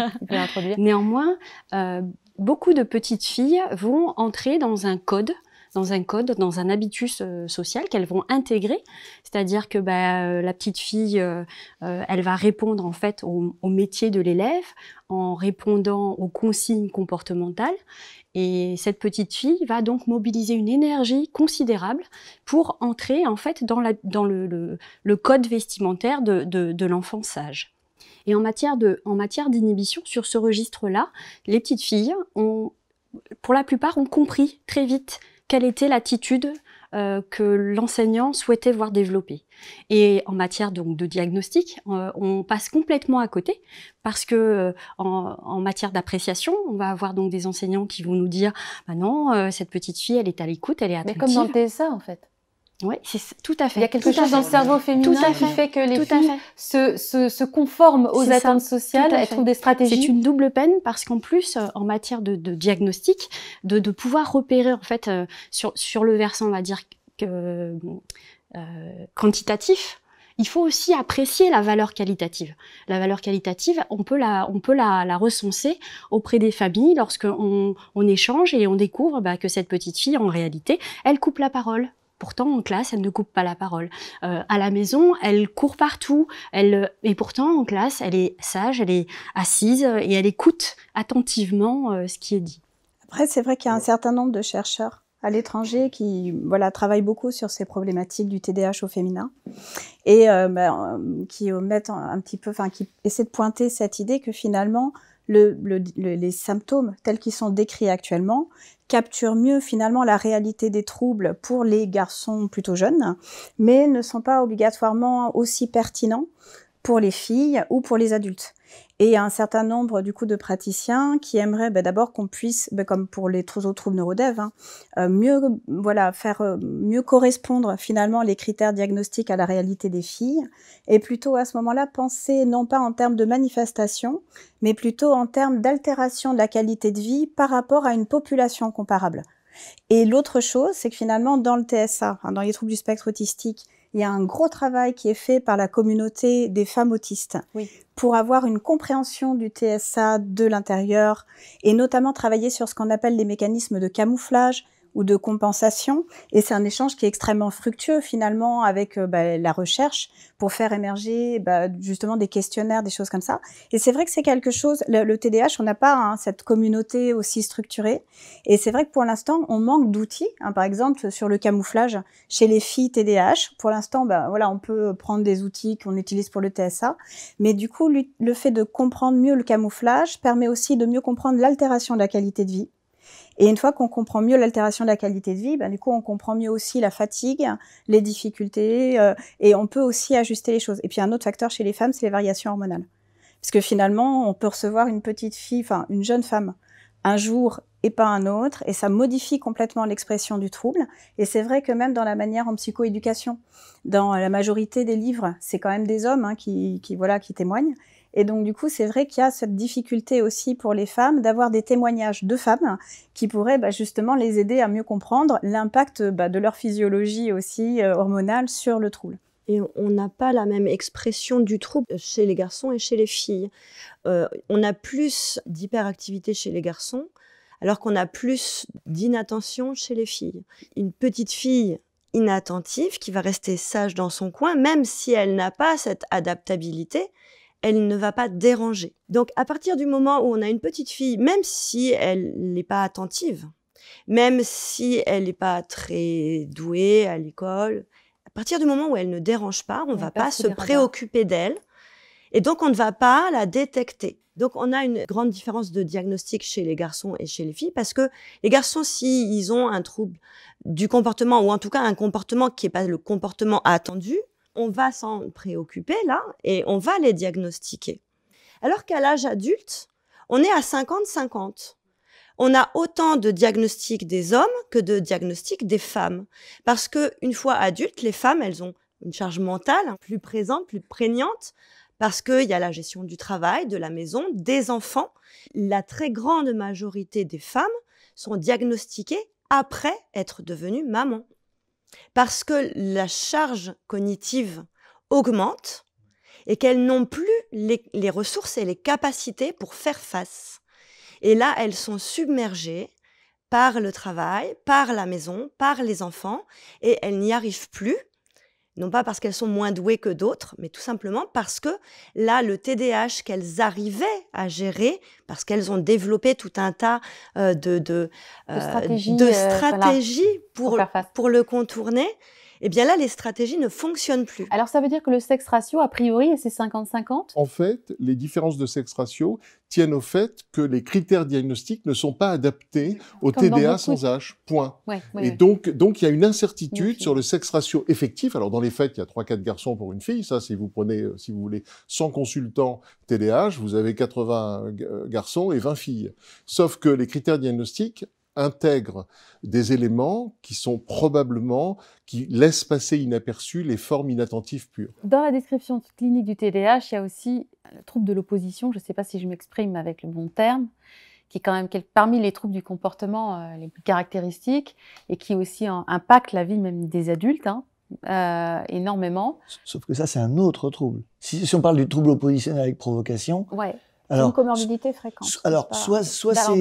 Néanmoins, beaucoup de petites filles vont entrer dans un code dans un code, dans un habitus euh, social qu'elles vont intégrer. C'est-à-dire que bah, euh, la petite fille, euh, elle va répondre en fait au, métier de l'élève en répondant aux consignes comportementales. Et cette petite fille va donc mobiliser une énergie considérable pour entrer en fait dans, le, code vestimentaire de, l'enfant sage. Et en matière d'inhibition, sur ce registre-là, les petites filles ont, pour la plupart, ont compris très vite quelle était l'attitude euh, que l'enseignant souhaitait voir développer. Et en matière donc de diagnostic, euh, on passe complètement à côté parce que euh, en, matière d'appréciation, on va avoir donc des enseignants qui vont nous dire bah non, cette petite fille, elle est à l'écoute, elle est attentive. Mais comme dans le en fait. Oui, c'est tout à fait. Il y a quelque chose dans le cerveau féminin fait. qui fait que les filles se, se, se, conforment aux attentes sociales, elles trouvent des stratégies. C'est une double peine parce qu'en plus, euh, en matière de, de diagnostic, de, de, pouvoir repérer en fait euh, sur, sur le versant, on va dire que euh, quantitatif, il faut aussi apprécier la valeur qualitative. La valeur qualitative, on peut la, on peut la, la recenser auprès des familles lorsqu'on on échange et on découvre bah, que cette petite fille, en réalité, elle coupe la parole Pourtant, en classe, elle ne coupe pas la parole. Euh, à la maison, elle court partout. Elle, euh, et pourtant, en classe, elle est sage, elle est assise euh, et elle écoute attentivement ce qui est dit. Après, c'est vrai qu'il y a un certain nombre de chercheurs à l'étranger qui voilà travaillent beaucoup sur ces problématiques du TDAH au féminin et bah, qui mettent un petit peu, enfin, qui essaient de pointer cette idée que finalement les symptômes tels qu'ils sont décrits actuellement, capture mieux finalement la réalité des troubles pour les garçons plutôt jeunes, mais ne sont pas obligatoirement aussi pertinents pour les filles ou pour les adultes. Et il y a un certain nombre du coup de praticiens qui aimeraient ben, d'abord qu'on puisse, ben, comme pour les autres troubles neurodev, hein, euh, mieux voilà faire euh, mieux correspondre finalement les critères diagnostiques à la réalité des filles, et plutôt à ce moment-là penser non pas en termes de manifestation, mais plutôt en termes d'altération de la qualité de vie par rapport à une population comparable. Et l'autre chose, c'est que finalement, dans le TSA, hein, dans les troubles du spectre autistique, il y a un gros travail qui est fait par la communauté des femmes autistes pour avoir une compréhension du TSA de l'intérieur et notamment travailler sur ce qu'on appelle les mécanismes de camouflage, ou de compensation. Et c'est un échange qui est extrêmement fructueux finalement avec euh, bah, la recherche pour faire émerger bah, justement des questionnaires, des choses comme ça. Et c'est vrai que c'est quelque chose, le, TdH TDAH, on n'a pas hein, cette communauté aussi structurée. Et c'est vrai que pour l'instant, on manque d'outils. Hein, par exemple, sur le camouflage, chez les filles TDAH, pour l'instant, bah, voilà, on peut prendre des outils qu'on utilise pour le TSA. Mais du coup, le fait de comprendre mieux le camouflage permet aussi de mieux comprendre l'altération de la qualité de vie et une fois qu'on comprend mieux l'altération de la qualité de vie, ben, du coup, on comprend mieux aussi la fatigue, les difficultés, euh, et on peut aussi ajuster les choses. Et puis, un autre facteur chez les femmes, c'est les variations hormonales. Parce que finalement, on peut recevoir une petite fille, enfin, une jeune femme, un jour et pas un autre, et ça modifie complètement l'expression du trouble. Et c'est vrai que même dans la manière en psychoéducation, dans la majorité des livres, c'est quand même des hommes hein, qui, voilà, qui témoignent. Et donc, du coup, c'est vrai qu'il y a cette difficulté aussi pour les femmes d'avoir des témoignages de femmes qui pourraient bah, justement les aider à mieux comprendre l'impact bah, de leur physiologie aussi euh, hormonale sur le trouble et on n'a pas la même expression du trouble chez les garçons et chez les filles. Euh, on a plus d'hyperactivité chez les garçons, alors qu'on a plus d'inattention chez les filles. Une petite fille inattentive qui va rester sage dans son coin, même si elle n'a pas cette adaptabilité, elle ne va pas déranger. Donc à partir du moment où on a une petite fille, même si elle n'est pas attentive, même si elle n'est pas très douée à l'école, à partir du moment où elle ne dérange pas, on ne va pas se préoccuper d'elle. Et donc, on ne va pas la détecter. Donc, on a une grande différence de diagnostic chez les garçons et chez les filles parce que les garçons, s'ils ils ont un trouble du comportement ou en tout cas un comportement qui n'est pas le comportement attendu, on va s'en préoccuper là et on va les diagnostiquer. Alors qu'à l'âge adulte, on est à 50-50. On a autant de diagnostics des hommes que de diagnostics des femmes. Parce que, une fois adultes, les femmes, elles ont une charge mentale plus présente, plus prégnante, parce qu'il y a la gestion du travail, de la maison, des enfants. La très grande majorité des femmes sont diagnostiquées après être devenues maman parce que la charge cognitive augmente et qu'elles n'ont plus les, ressources et les capacités pour faire face. Et là, elles sont submergées par le travail, par la maison, par les enfants, et elles n'y arrivent plus non pas parce qu'elles sont moins douées que d'autres, mais tout simplement parce que là, le TDAH qu'elles arrivaient à gérer, parce qu'elles ont développé tout un tas euh, de, euh, euh, stratégies, pour, pour, le contourner, eh bien là, les stratégies ne fonctionnent plus. Alors ça veut dire que le sexe ratio, a priori, c'est 50-50 En fait, les différences de sexe ratio tiennent au fait que les critères diagnostiques ne sont pas adaptés au TDA sans H. Point. et donc, donc il y a une incertitude sur le sexe ratio effectif. Alors dans les faits, il y a 3-4 garçons pour une fille. Ça, si vous prenez, euh, si vous voulez, 100 consultants TDAH, vous avez 80 euh, garçons et 20 filles. Sauf que les critères diagnostiques intègre des éléments qui sont probablement, qui laissent passer inaperçus les formes inattentives pures. Dans la description clinique du TDAH, il y a aussi le trouble de l'opposition, je ne sais pas si je m'exprime avec le bon terme, qui est quand même parmi les troubles du comportement euh, les plus caractéristiques et qui aussi impacte la vie même des adultes. Hein, euh, énormément. Sauf que ça, c'est un autre trouble. Si, on parle du trouble oppositionnel avec provocation, une comorbidité fréquente. alors, soit, soit c'est.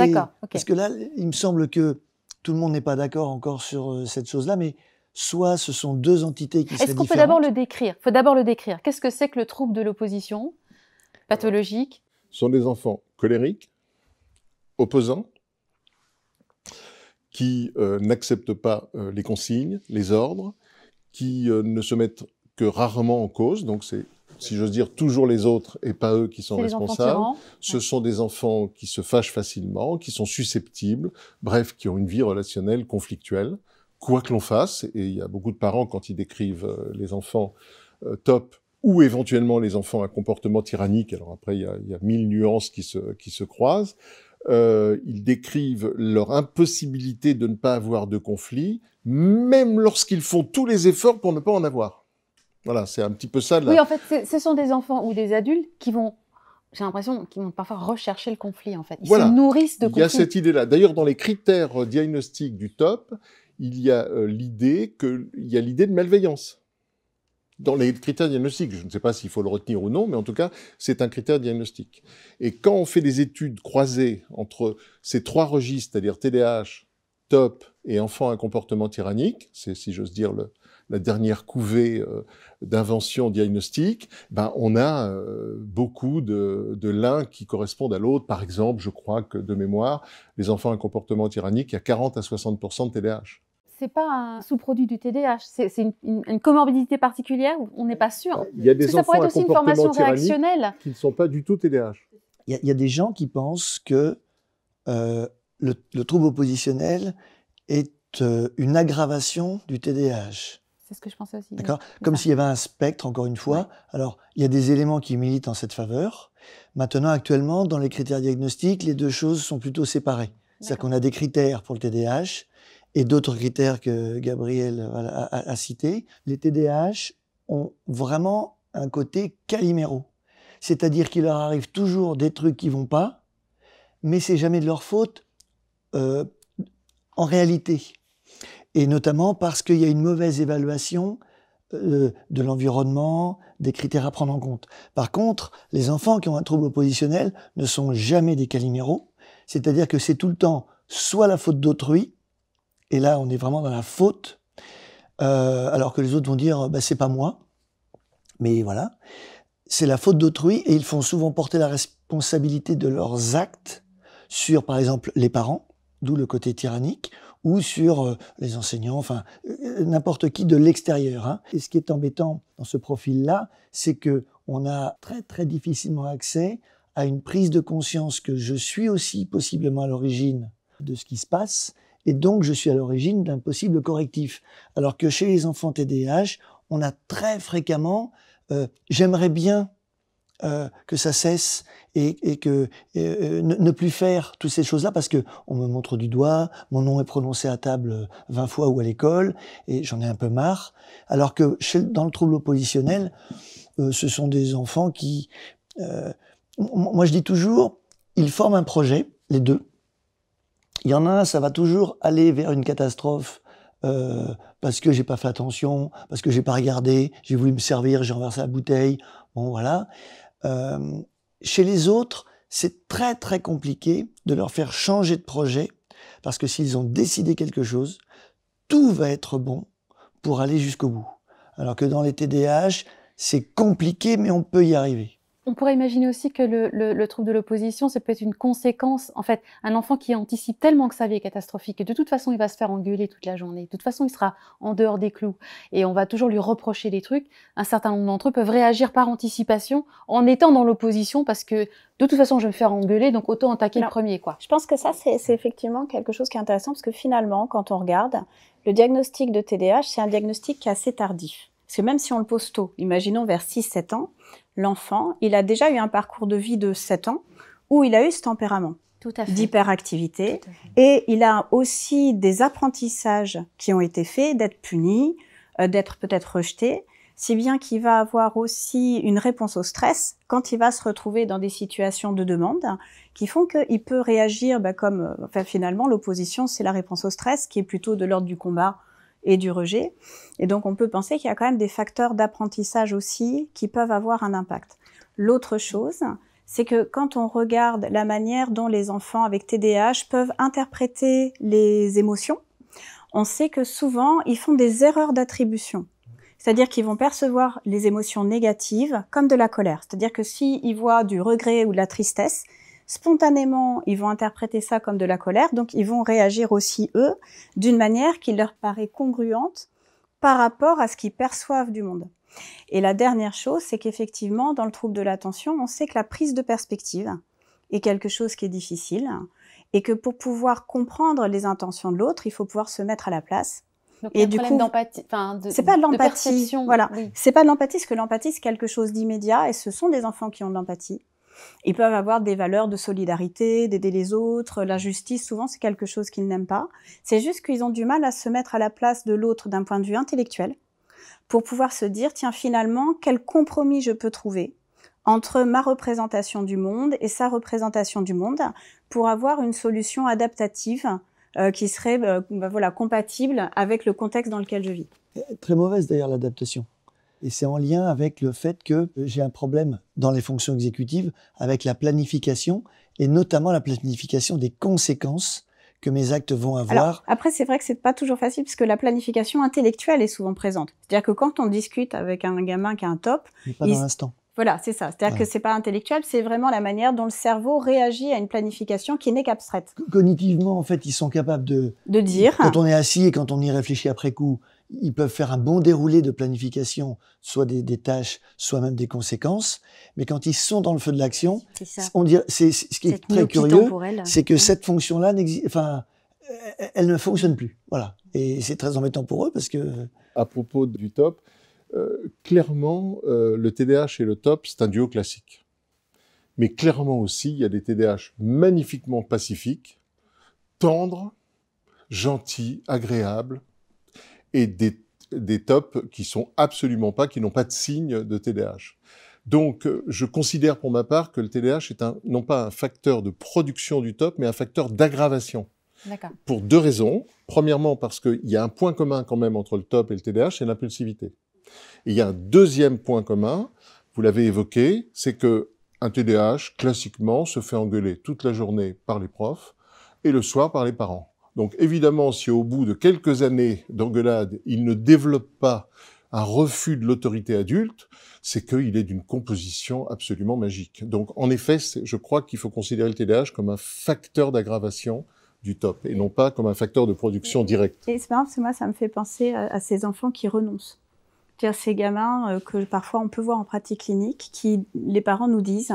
Parce que là, il me semble que tout le monde n'est pas d'accord encore sur euh, cette chose-là, mais soit ce sont deux entités qui Est-ce qu'on peut d'abord le décrire faut d'abord le décrire. Qu'est-ce que c'est que le trouble de l'opposition pathologique Ce sont des enfants colériques, opposants, qui euh, n'acceptent pas euh, les consignes, les ordres, qui ne se mettent que rarement en cause, donc c'est si j'ose dire, toujours les autres et pas eux qui sont responsables. Ce sont des enfants qui se fâchent facilement, qui sont susceptibles, bref, qui ont une vie relationnelle conflictuelle. Quoi que l'on fasse, et il y a beaucoup de parents quand ils décrivent euh, les enfants euh, top ou éventuellement les enfants à comportement tyrannique, alors après il y a, il y a mille nuances qui se, qui se croisent, euh, ils décrivent leur impossibilité de ne pas avoir de conflit, même lorsqu'ils font tous les efforts pour ne pas en avoir. Voilà, c'est un petit peu ça. Oui, en fait, ce sont des enfants ou des adultes qui vont j'ai l'impression qui vont parfois rechercher le conflit, en fait. Ils se nourrissent de conflits. Il y a cette idée-là. D'ailleurs, dans les critères euh, diagnostiques du top, il y a euh, l'idée que, il y a l'idée de malveillance. Dans les critères diagnostiques, je ne sais pas s'il faut le retenir ou non, mais en tout cas, c'est un critère diagnostique. Et quand on fait des études croisées entre ces trois registres, c'est-à-dire TDAH, TOP et enfant à comportement tyrannique, c'est, si j'ose dire, le, la dernière couvée euh, d'inventions diagnostiques, ben, on a euh, beaucoup de, l'un qui correspondent à l'autre. Par exemple, je crois que de mémoire, les enfants à comportement tyrannique, il y a 40 à 60 de TDAH c'est pas un sous-produit du TDAH, c'est une, comorbidité particulière on n'est pas sûr. Il y a des enfants ça pourrait Qui ne sont pas du tout TDAH. Il y, a, des gens qui pensent que euh, le, trouble oppositionnel est une aggravation du TDAH. C'est ce que je pensais aussi. D'accord Comme s'il y avait un spectre, encore une fois. Alors, il y a des éléments qui militent en cette faveur. Maintenant, actuellement, dans les critères diagnostiques, les deux choses sont plutôt séparées. C'est-à-dire qu'on a des critères pour le TDAH et d'autres critères que Gabriel a, cité cités. Les TDAH ont vraiment un côté caliméro. C'est-à-dire qu'il leur arrive toujours des trucs qui vont pas, mais c'est jamais de leur faute euh, en réalité et notamment parce qu'il y a une mauvaise évaluation euh, de l'environnement, des critères à prendre en compte. Par contre, les enfants qui ont un trouble oppositionnel ne sont jamais des caliméraux, c'est-à-dire que c'est tout le temps soit la faute d'autrui, et là on est vraiment dans la faute, euh, alors que les autres vont dire bah, c'est pas moi, mais voilà, c'est la faute d'autrui et ils font souvent porter la responsabilité de leurs actes sur par exemple les parents, d'où le côté tyrannique, ou sur euh, les enseignants, enfin euh, n'importe qui de l'extérieur. Hein. Et ce qui est embêtant dans ce profil-là, c'est que on a très très difficilement accès à une prise de conscience que je suis aussi possiblement à l'origine de ce qui se passe, et donc je suis à l'origine d'un possible correctif. Alors que chez les enfants TDAH, on a très fréquemment euh, j'aimerais bien euh, que ça cesse et, que euh, euh, ne, plus faire toutes ces choses-là parce que on me montre du doigt, mon nom est prononcé à table 20 fois ou à l'école et j'en ai un peu marre. Alors que dans le trouble oppositionnel, ce sont des enfants qui, moi je dis toujours, ils forment un projet, les deux. Il y en a un, ça va toujours aller vers une catastrophe parce que j'ai pas fait attention, parce que j'ai pas regardé, j'ai voulu me servir, j'ai renversé la bouteille. Bon, voilà. Euh, chez les autres, c'est très très compliqué de leur faire changer de projet, parce que s'ils ont décidé quelque chose, tout va être bon pour aller jusqu'au bout. Alors que dans les TDAH, c'est compliqué, mais on peut y arriver. On pourrait imaginer aussi que le, trouble de l'opposition, c'est peut-être une conséquence. En fait, un enfant qui anticipe tellement que sa vie est catastrophique, que de toute façon, il va se faire engueuler toute la journée. De toute façon, il sera en dehors des clous. Et on va toujours lui reprocher des trucs. Un certain nombre d'entre eux peuvent réagir par anticipation en étant dans l'opposition parce que de toute façon, je vais me faire engueuler, donc autant attaquer le premier. quoi. Je pense que ça, c'est effectivement quelque chose qui est intéressant parce que finalement, quand on regarde, le diagnostic de TDAH, c'est un diagnostic qui est assez tardif. Parce que même si on le pose tôt, imaginons vers 6-7 ans, l'enfant, il a déjà eu un parcours de vie de 7 ans où il a eu ce tempérament d'hyperactivité et il a aussi des apprentissages qui ont été faits d'être puni, euh, d'être peut-être rejeté, si bien qu'il va avoir aussi une réponse au stress quand il va se retrouver dans des situations de demande qui font qu'il peut réagir bah, comme euh, enfin, finalement l'opposition, c'est la réponse au stress qui est plutôt de l'ordre du combat et du rejet. Et donc on peut penser qu'il y a quand même des facteurs d'apprentissage aussi qui peuvent avoir un impact. L'autre chose, c'est que quand on regarde la manière dont les enfants avec TDAH peuvent interpréter les émotions, on sait que souvent ils font des erreurs d'attribution. C'est-à-dire qu'ils vont percevoir les émotions négatives comme de la colère. C'est-à-dire que s'ils voient du regret ou de la tristesse, Spontanément, ils vont interpréter ça comme de la colère, donc ils vont réagir aussi, eux, d'une manière qui leur paraît congruente par rapport à ce qu'ils perçoivent du monde. Et la dernière chose, c'est qu'effectivement, dans le trouble de l'attention, on sait que la prise de perspective est quelque chose qui est difficile et que pour pouvoir comprendre les intentions de l'autre, il faut pouvoir se mettre à la place. et du coup, c'est pas de l'empathie. Voilà, c'est pas de l'empathie, parce que l'empathie c'est quelque chose d'immédiat et ce sont des enfants qui ont de l'empathie. Ils peuvent avoir des valeurs de solidarité, d'aider les autres. La justice, souvent, c'est quelque chose qu'ils n'aiment pas. C'est juste qu'ils ont du mal à se mettre à la place de l'autre d'un point de vue intellectuel pour pouvoir se dire, tiens, finalement, quel compromis je peux trouver entre ma représentation du monde et sa représentation du monde pour avoir une solution adaptative euh, qui serait euh, bah, voilà, compatible avec le contexte dans lequel je vis. Très mauvaise d'ailleurs l'adaptation. Et c'est en lien avec le fait que j'ai un problème dans les fonctions exécutives avec la planification et notamment la planification des conséquences que mes actes vont avoir. après, c'est vrai que c'est pas toujours facile parce que la planification intellectuelle est souvent présente. C'est-à-dire que quand on discute avec un gamin qui a un top, Mais pas dans l'instant. Voilà, c'est ça. C'est-à-dire que que c'est pas intellectuel, c'est vraiment la manière dont le cerveau réagit à une planification qui n'est qu'abstraite. Cognitivement, en fait, ils sont capables de de dire. Quand on est assis et quand on y réfléchit après coup, ils peuvent faire un bon déroulé de planification, soit des, tâches, soit même des conséquences. Mais quand ils sont dans le feu de l'action, on dirait, c'est, ce qui est, très curieux, c'est que cette fonction-là enfin, elle ne fonctionne plus. Voilà. Et c'est très embêtant pour eux parce que. À propos du top, euh, clairement, euh, le TDH et le top, c'est un duo classique. Mais clairement aussi, il y a des TDH magnifiquement pacifiques, tendres, gentils, agréables, et des, des tops qui sont absolument pas, qui n'ont pas de signe de TDAH. Donc, euh, je considère pour ma part que le TDAH est un, non pas un facteur de production du top, mais un facteur d'aggravation. Pour deux raisons. Premièrement, parce qu'il y a un point commun quand même entre le top et le TDAH, c'est l'impulsivité. il y a un deuxième point commun, vous l'avez évoqué, c'est que un TDAH, classiquement, se fait engueuler toute la journée par les profs et le soir par les parents. Donc évidemment, si au bout de quelques années d'engueulade, il ne développe pas un refus de l'autorité adulte, c'est qu'il est d'une composition absolument magique. Donc en effet, je crois qu'il faut considérer le TDAH comme un facteur d'aggravation du top et non pas comme un facteur de production directe. Et c'est marrant parce que moi, ça me fait penser à, ces enfants qui renoncent. C'est-à-dire ces gamins euh, que parfois on peut voir en pratique clinique, qui les parents nous disent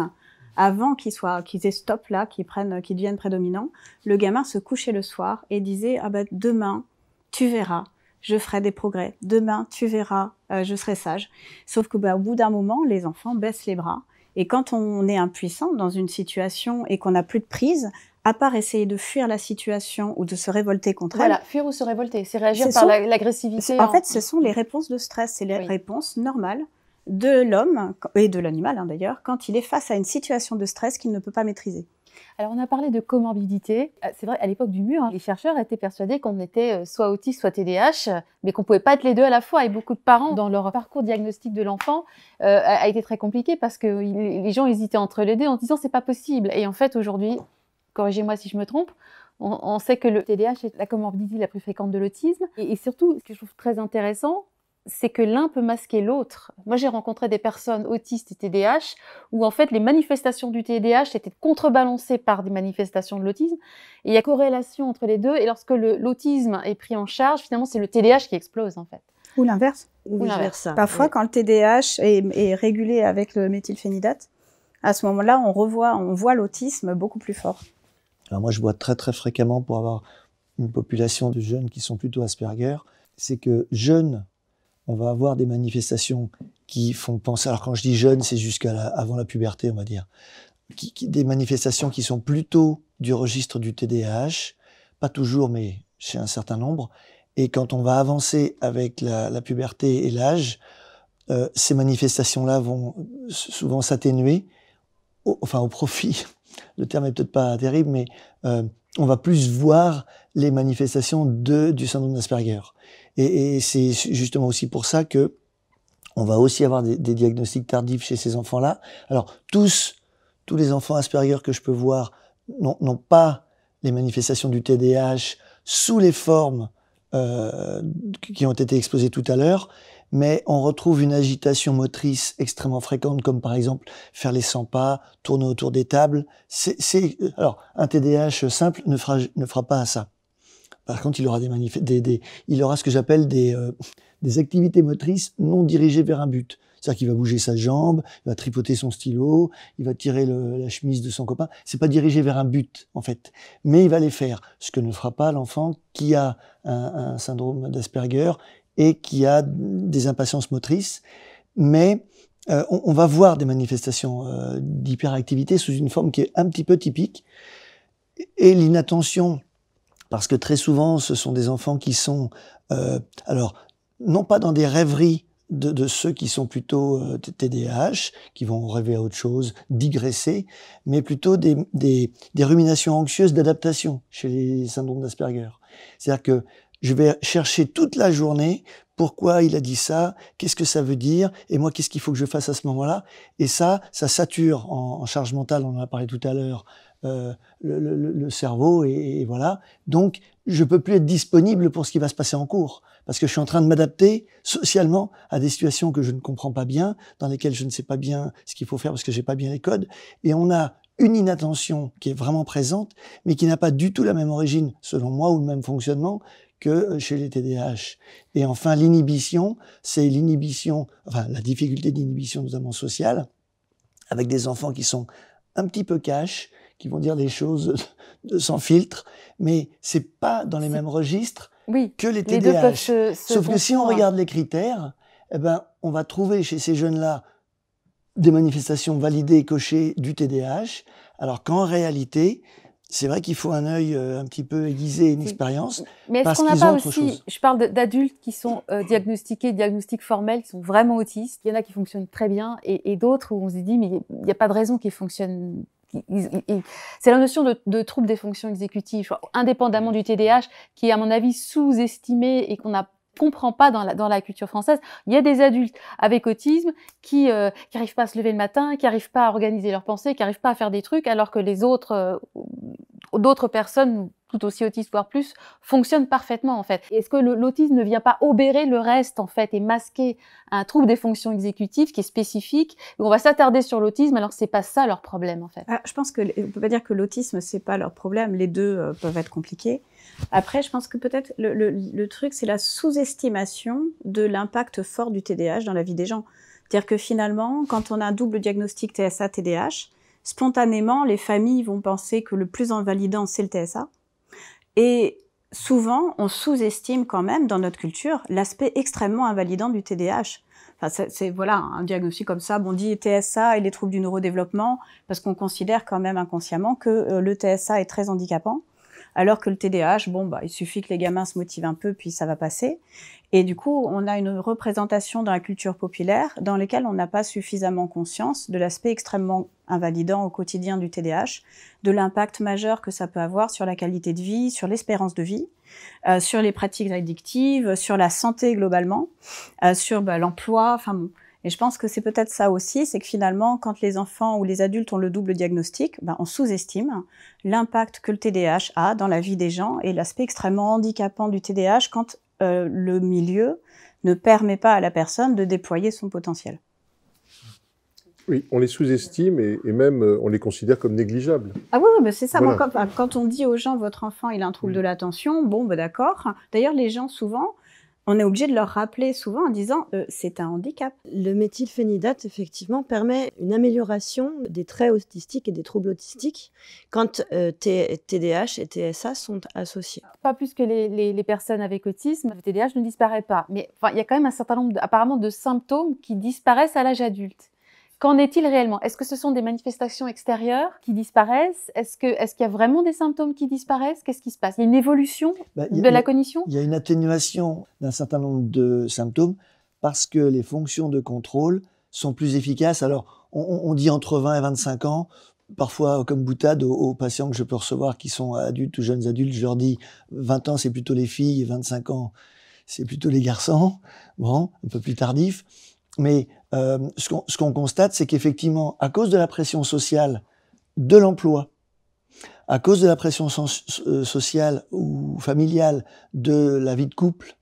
avant qu'ils soient, qu'ils aient stop là, qu'ils prennent, qu'ils deviennent prédominants, le gamin se couchait le soir et disait ah ben demain tu verras, je ferai des progrès. Demain tu verras, euh, je serai sage. Sauf que bah, au bout d'un moment, les enfants baissent les bras et quand on est impuissant dans une situation et qu'on n'a plus de prise, à part essayer de fuir la situation ou de se révolter contre elle. Voilà, fuir ou se révolter, c'est réagir par l'agressivité. En hein. fait, ce sont les réponses de stress, c'est les réponses normales de l'homme et de l'animal hein, d'ailleurs quand il est face à une situation de stress qu'il ne peut pas maîtriser. Alors on a parlé de comorbidité. Euh, c'est vrai, à l'époque du mur, hein, les chercheurs étaient persuadés qu'on était euh, soit autiste, soit TDAH, mais qu'on ne pouvait pas être les deux à la fois. Et beaucoup de parents, dans leur parcours diagnostique de l'enfant, euh, a été très compliqué parce que les gens hésitaient entre les deux en disant c'est pas possible. Et en fait aujourd'hui, corrigez-moi si je me trompe, on, sait que le TDAH est la comorbidité la plus fréquente de l'autisme. et surtout, ce que je trouve très intéressant, c'est que l'un peut masquer l'autre. Moi, j'ai rencontré des personnes autistes et TDAH où, en fait, les manifestations du TDAH étaient contrebalancées par des manifestations de l'autisme. il y a corrélation entre les deux. Et lorsque l'autisme est pris en charge, finalement, c'est le TDAH qui explose, en fait. Ou l'inverse. Ou, l'inverse. Parfois, quand le TDAH est, régulé avec le méthylphénidate, à ce moment-là, on revoit, on voit l'autisme beaucoup plus fort. moi, je vois très, très fréquemment pour avoir une population de jeunes qui sont plutôt Asperger, c'est que jeunes on va avoir des manifestations qui font penser. Alors quand je dis jeune, c'est jusqu'à avant la puberté, on va dire. des manifestations qui sont plutôt du registre du TDAH, pas toujours, mais chez un certain nombre. Et quand on va avancer avec la, puberté et l'âge, euh, ces manifestations-là vont souvent s'atténuer, enfin au profit. Le terme est peut-être pas terrible, mais euh, on va plus voir les manifestations de, du syndrome d'Asperger. Et, et c'est justement aussi pour ça que on va aussi avoir des, des diagnostics tardifs chez ces enfants-là. Alors tous, tous les enfants Asperger que je peux voir n'ont pas les manifestations du TDAH sous les formes euh, qui ont été exposées tout à l'heure, mais on retrouve une agitation motrice extrêmement fréquente, comme par exemple faire les 100 pas, tourner autour des tables. alors, un TDAH simple ne fera, ne fera pas ça. Par contre, il aura des, des, il aura ce que j'appelle des, euh, des activités motrices non dirigées vers un but. C'est-à-dire qu'il va bouger sa jambe, il va tripoter son stylo, il va tirer la chemise de son copain. C'est pas dirigé vers un but, en fait. Mais il va les faire. Ce que ne fera pas l'enfant qui a un, syndrome d'Asperger et qui a des impatiences motrices. Mais euh, on, va voir des manifestations euh, d'hyperactivité sous une forme qui est un petit peu typique. Et l'inattention parce que très souvent, ce sont des enfants qui sont, euh, alors, non pas dans des rêveries de, ceux qui sont plutôt TDAH, euh, qui vont rêver à autre chose, digresser, mais plutôt des, des, des ruminations anxieuses d'adaptation chez les syndromes d'Asperger. C'est-à-dire que je vais chercher toute la journée pourquoi il a dit ça, qu'est-ce que ça veut dire, et moi, qu'est-ce qu'il faut que je fasse à ce moment-là. Et ça, ça sature en, en, charge mentale, on en a parlé tout à l'heure, euh, le, cerveau et, voilà. Donc, je peux plus être disponible pour ce qui va se passer en cours parce que je suis en train de m'adapter socialement à des situations que je ne comprends pas bien, dans lesquelles je ne sais pas bien ce qu'il faut faire parce que j'ai pas bien les codes. Et on a une inattention qui est vraiment présente, mais qui n'a pas du tout la même origine, selon moi, ou le même fonctionnement que euh, chez les TDAH. Et enfin, l'inhibition, c'est l'inhibition, enfin la difficulté d'inhibition notamment sociale, avec des enfants qui sont un petit peu cash, qui vont dire des choses sans filtre, mais c'est pas dans les mêmes registres que les TDAH. Sauf que si on regarde les critères, eh ben, on va trouver chez ces jeunes-là des manifestations validées et cochées du TDAH, alors qu'en réalité, c'est vrai qu'il faut un œil euh, un petit peu aiguisé, une expérience. Mais est-ce qu'on n'a pas aussi, je parle d'adultes qui sont euh, diagnostiqués, diagnostics formels, qui sont vraiment autistes. Il y en a qui fonctionnent très bien et, et d'autres où on se dit, mais il n'y a pas de raison qu'ils fonctionnent c'est la notion de, trouble des fonctions exécutives, indépendamment mm. du TDAH, qui est à mon avis sous-estimée et qu'on a comprend pas dans la, dans la culture française. Il y a des adultes avec autisme qui n'arrivent euh, pas à se lever le matin, qui n'arrivent pas à organiser leurs pensées, qui n'arrivent pas à faire des trucs, alors que les autres, euh, d'autres personnes tout aussi autistes, voire plus, fonctionnent parfaitement en fait. Est-ce que l'autisme ne vient pas obérer le reste en fait et masquer un trouble des fonctions exécutives qui est spécifique On va s'attarder sur l'autisme alors ce c'est pas ça leur problème en fait. Ah, je pense qu'on ne peut pas dire que l'autisme c'est pas leur problème. Les deux euh, peuvent être compliqués. Après, je pense que peut-être le, truc, c'est la sous-estimation de l'impact fort du TDAH dans la vie des gens. C'est-à-dire que finalement, quand on a un double diagnostic TSA-TDAH, spontanément, les familles vont penser que le plus invalidant, c'est le TSA. Et souvent, on sous-estime quand même, dans notre culture, l'aspect extrêmement invalidant du TDAH. Enfin, c'est voilà un diagnostic comme ça. on dit TSA et les troubles du neurodéveloppement parce qu'on considère quand même inconsciemment que euh, le TSA est très handicapant alors que le TDAH, bon, bah, il suffit que les gamins se motivent un peu, puis ça va passer. Et du coup, on a une représentation dans la culture populaire dans laquelle on n'a pas suffisamment conscience de l'aspect extrêmement invalidant au quotidien du TDAH, de l'impact majeur que ça peut avoir sur la qualité de vie, sur l'espérance de vie, euh, sur les pratiques addictives, sur la santé globalement, euh, sur bah, l'emploi, enfin et je pense que c'est peut-être ça aussi, c'est que finalement, quand les enfants ou les adultes ont le double diagnostic, ben, on sous-estime l'impact que le TDAH a dans la vie des gens et l'aspect extrêmement handicapant du TDAH quand euh, le milieu ne permet pas à la personne de déployer son potentiel. Oui, on les sous-estime et, même euh, on les considère comme négligeables. Ah oui, c'est ça. quand, on dit aux gens votre enfant il a un trouble de l'attention, bon, ben d'accord. D'ailleurs, les gens souvent on est obligé de leur rappeler souvent en disant euh, c'est un handicap. Le méthylphénidate, effectivement, permet une amélioration des traits autistiques et des troubles autistiques quand TDH euh, et TSA sont associés. Pas plus que les, personnes avec autisme, le TDH ne disparaît pas. Mais il y a quand même un certain nombre, apparemment, de symptômes qui disparaissent à l'âge adulte. Qu'en est-il réellement Est-ce que ce sont des manifestations extérieures qui disparaissent Est-ce qu'il y a vraiment des symptômes qui disparaissent Qu'est-ce qui se passe Il y a une évolution bah, de la cognition Il y a une atténuation d'un certain nombre de symptômes parce que les fonctions de contrôle sont plus efficaces. Alors, on, dit entre 20 et 25 ans, parfois comme boutade aux, patients que je peux recevoir qui sont adultes ou jeunes adultes, je leur dis 20 ans c'est plutôt les filles 25 ans c'est plutôt les garçons, bon, un peu plus tardif. Mais euh, ce qu'on ce constate, c'est qu'effectivement, à cause de la pression sociale de l'emploi, à cause de la pression euh, sociale ou familiale de la vie de couple,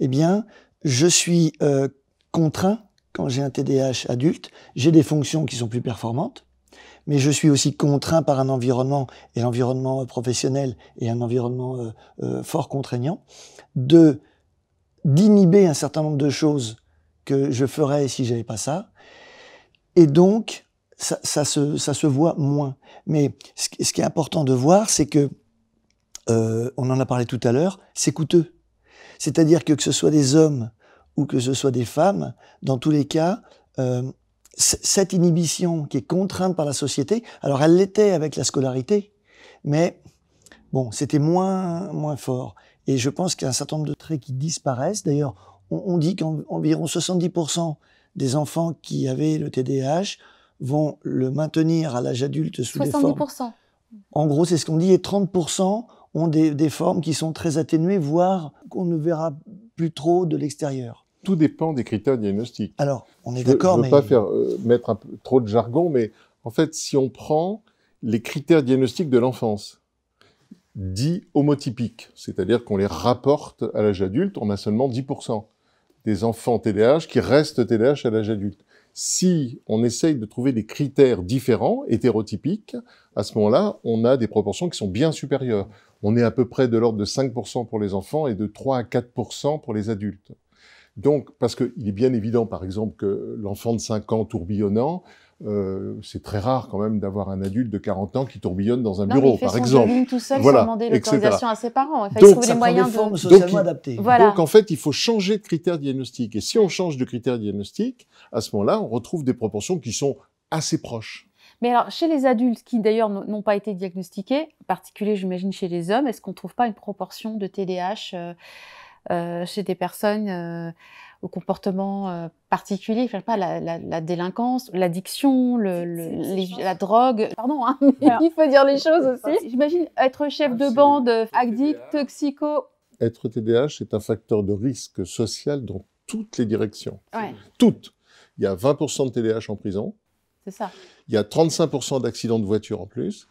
eh bien, je suis euh, contraint, quand j'ai un TDAH adulte, j'ai des fonctions qui sont plus performantes, mais je suis aussi contraint par un environnement, et l'environnement professionnel et un environnement fort contraignant, de d'inhiber un certain nombre de choses que je ferais si j'avais pas ça. Et donc, ça, se, voit moins. Mais ce, qui est important de voir, c'est que, euh, on en a parlé tout à l'heure, c'est coûteux. C'est-à-dire que que ce soit des hommes ou que ce soit des femmes, dans tous les cas, euh, cette inhibition qui est contrainte par la société, alors elle l'était avec la scolarité, mais bon, c'était moins, moins fort. Et je pense qu'il y a un certain nombre de traits qui disparaissent. D'ailleurs, on, dit qu'environ 70% des enfants qui avaient le TDAH vont le maintenir à l'âge adulte sous 70%. des formes. En gros, c'est ce qu'on dit, et 30% ont des, formes qui sont très atténuées, voire qu'on ne verra plus trop de l'extérieur. Tout dépend des critères diagnostiques. Alors, on est d'accord, mais... Je ne veux pas faire, euh, mettre trop de jargon, mais en fait, si on prend les critères diagnostiques de l'enfance, dits homotypiques, c'est-à-dire qu'on les rapporte à l'âge adulte, on a seulement 10% des enfants TDAH qui restent TDAH à l'âge adulte. Si on essaye de trouver des critères différents, hétérotypiques, à ce moment-là, on a des proportions qui sont bien supérieures. On est à peu près de l'ordre de 5% pour les enfants et de 3 à 4% pour les adultes. Donc, parce qu'il est bien évident, par exemple, que l'enfant de 5 ans tourbillonnant, euh, c'est très rare quand même d'avoir un adulte de 40 ans qui tourbillonne dans un non, bureau, il fait par son exemple. tout seul voilà, sans demander l'autorisation à ses parents. il donc, trouver les moyens de... donc, donc en fait, il faut changer de critère diagnostiques. Et si on change de critères diagnostiques, à ce moment-là, on retrouve des proportions qui sont assez proches. Mais alors, chez les adultes qui d'ailleurs n'ont pas été diagnostiqués, en particulier j'imagine chez les hommes, est-ce qu'on ne trouve pas une proportion de TDAH euh, euh, chez des personnes aux comportements euh, particuliers, pas, la, délinquance, l'addiction, la drogue. Pardon, hein, mais il faut dire les choses aussi. J'imagine être chef ah, de bande, euh, addict, toxico. Être TDAH est un facteur de risque social dans toutes les directions. Toutes. Il y a 20% de TDAH en prison. C'est ça. Il y a 35% d'accidents de voiture en plus.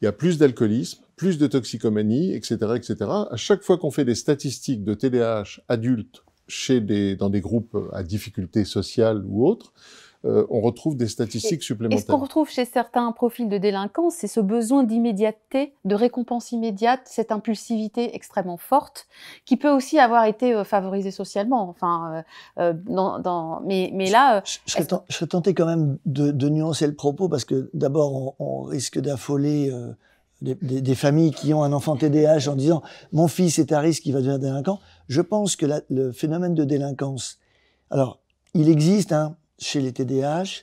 Il y a plus d'alcoolisme, plus de toxicomanie, etc., etc. À chaque fois qu'on fait des statistiques de TDAH adultes chez des, dans des groupes euh, à difficulté sociale ou autre, euh, on retrouve des statistiques supplémentaires. Et ce qu'on retrouve chez certains profils de délinquants, c'est ce besoin d'immédiateté, de récompense immédiate, cette impulsivité extrêmement forte, qui peut aussi avoir été euh, favorisée socialement. Enfin, dans, dans, mais, mais, là... Je, serais tenté quand même de, nuancer le propos, parce que d'abord, on, risque d'affoler... Des, des, familles qui ont un enfant TDAH en disant mon fils est à risque, il va devenir délinquant. Je pense que le phénomène de délinquance, alors, il existe hein, chez les TDAH,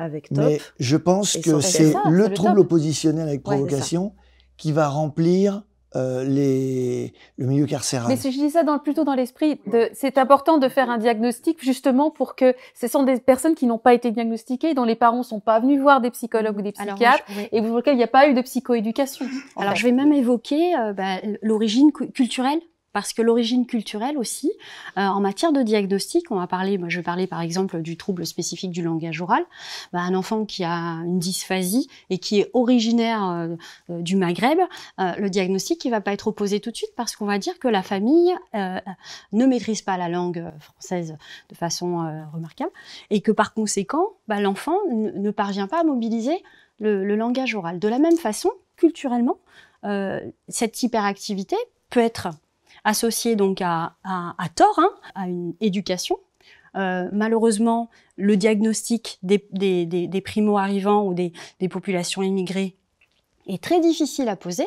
avec mais je pense que c'est le, trouble oppositionnel avec provocation qui va remplir euh, les, le milieu carcéral. Mais si je dis ça dans, plutôt dans l'esprit, c'est important de faire un diagnostic justement pour que ce sont des personnes qui n'ont pas été diagnostiquées, dont les parents ne sont pas venus voir des psychologues ou des psychiatres, et pour lesquels il n'y a pas eu de psychoéducation. Alors je vais même évoquer euh, bah, l'origine culturelle parce que l'origine culturelle aussi, euh, en matière de diagnostic, on va parler, moi je parlais par exemple du trouble spécifique du langage oral, bah, un enfant qui a une dysphasie et qui est originaire euh, euh, du Maghreb, le diagnostic ne va pas être opposé tout de suite parce qu'on va dire que la famille ne maîtrise pas la langue française de façon remarquable et que par conséquent, bah, l'enfant ne parvient pas à mobiliser le, langage oral. De la même façon, culturellement, cette hyperactivité peut être associé donc à, tort, hein, à une éducation. Euh, malheureusement, le diagnostic des, des, primo-arrivants ou des, populations immigrées est très difficile à poser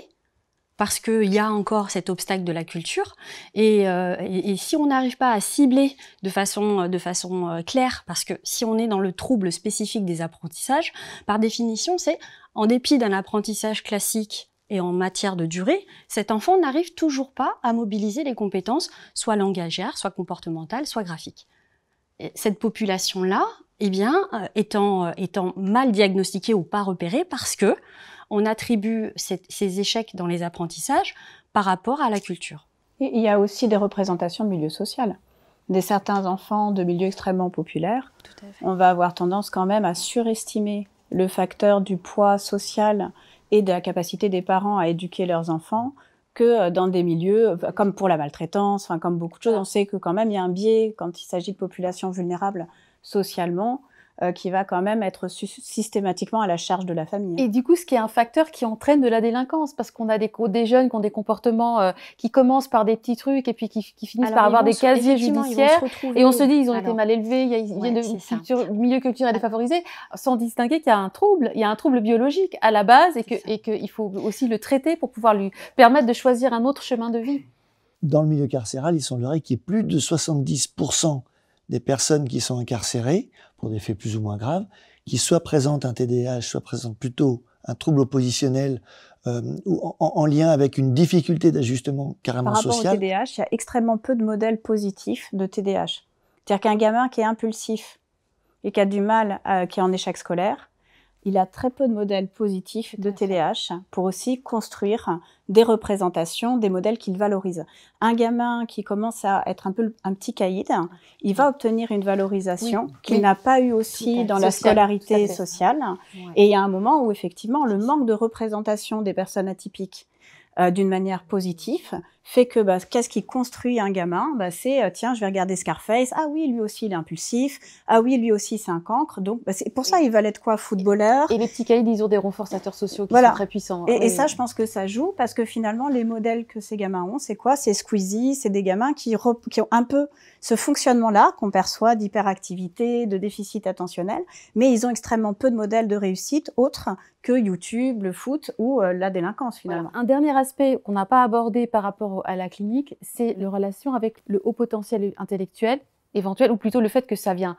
parce qu'il y a encore cet obstacle de la culture. Euh, et, et, si on n'arrive pas à cibler de façon, de façon euh, claire, parce que si on est dans le trouble spécifique des apprentissages, par définition, c'est en dépit d'un apprentissage classique et en matière de durée, cet enfant n'arrive toujours pas à mobiliser les compétences, soit langagières, soit comportementales, soit graphiques. cette population-là, eh bien, euh, euh, étant, mal diagnostiquée ou pas repérée parce que on attribue ces échecs dans les apprentissages par rapport à la culture. il y a aussi des représentations de milieu social des certains enfants de milieux extrêmement populaires, on va avoir tendance quand même à surestimer le facteur du poids social et de la capacité des parents à éduquer leurs enfants que euh, dans des milieux euh, comme pour la maltraitance, comme beaucoup de choses, on sait que quand même il y a un biais quand il s'agit de populations vulnérables socialement euh, qui va quand même être systématiquement à la charge de la famille. Et du coup, ce qui est un facteur qui entraîne de la délinquance, parce qu'on a des, des, jeunes qui ont des comportements euh, qui commencent par des petits trucs et puis qui, finissent par avoir des casiers judiciaires. Et on se dit, ils ont été mal élevés, ils de culture, milieu culturel ah. défavorisé, sans distinguer qu'il y a un trouble, il y a un trouble biologique à la base et qu'il faut aussi le traiter pour pouvoir lui permettre de choisir un autre chemin de vie. Dans le milieu carcéral, il semblerait qu'il y ait plus de 70% des personnes qui sont incarcérées pour des faits plus ou moins graves, qui soit présentent un TDAH, soit présentent plutôt un trouble oppositionnel euh, ou en, lien avec une difficulté d'ajustement carrément social. Par rapport TDAH, il y a extrêmement peu de modèles positifs de TDAH. C'est-à-dire qu'un gamin qui est impulsif et qui a du mal, euh, qui est en échec scolaire, il a très peu de modèles positifs de TDAH pour aussi construire des représentations, des modèles qu'il valorise. Un gamin qui commence à être un peu un petit caïd, il va obtenir une valorisation qu'il n'a pas eu aussi dans la scolarité sociale. Et il y a un moment où effectivement le manque de représentation des personnes atypiques euh, d'une manière positive fait que bah, qu'est-ce qui construit un gamin bah, C'est euh, tiens, je vais regarder Scarface. Ah oui, lui aussi, il est impulsif. Ah oui, lui aussi, c'est un cancre. Donc, bah, c'est pour ça, il va être quoi Footballeur. Et les petits caïds, ils ont des renforçateurs sociaux qui sont très puissants. Et, ça, je pense que ça joue parce que finalement, les modèles que ces gamins ont, c'est quoi C'est Squeezie, c'est des gamins qui, qui ont un peu ce fonctionnement-là qu'on perçoit d'hyperactivité, de déficit attentionnel, mais ils ont extrêmement peu de modèles de réussite autres que YouTube, le foot ou euh, la délinquance finalement. Un dernier aspect qu'on n'a pas abordé par rapport à la clinique, c'est la relation avec le haut potentiel intellectuel éventuel, ou plutôt le fait que ça vient,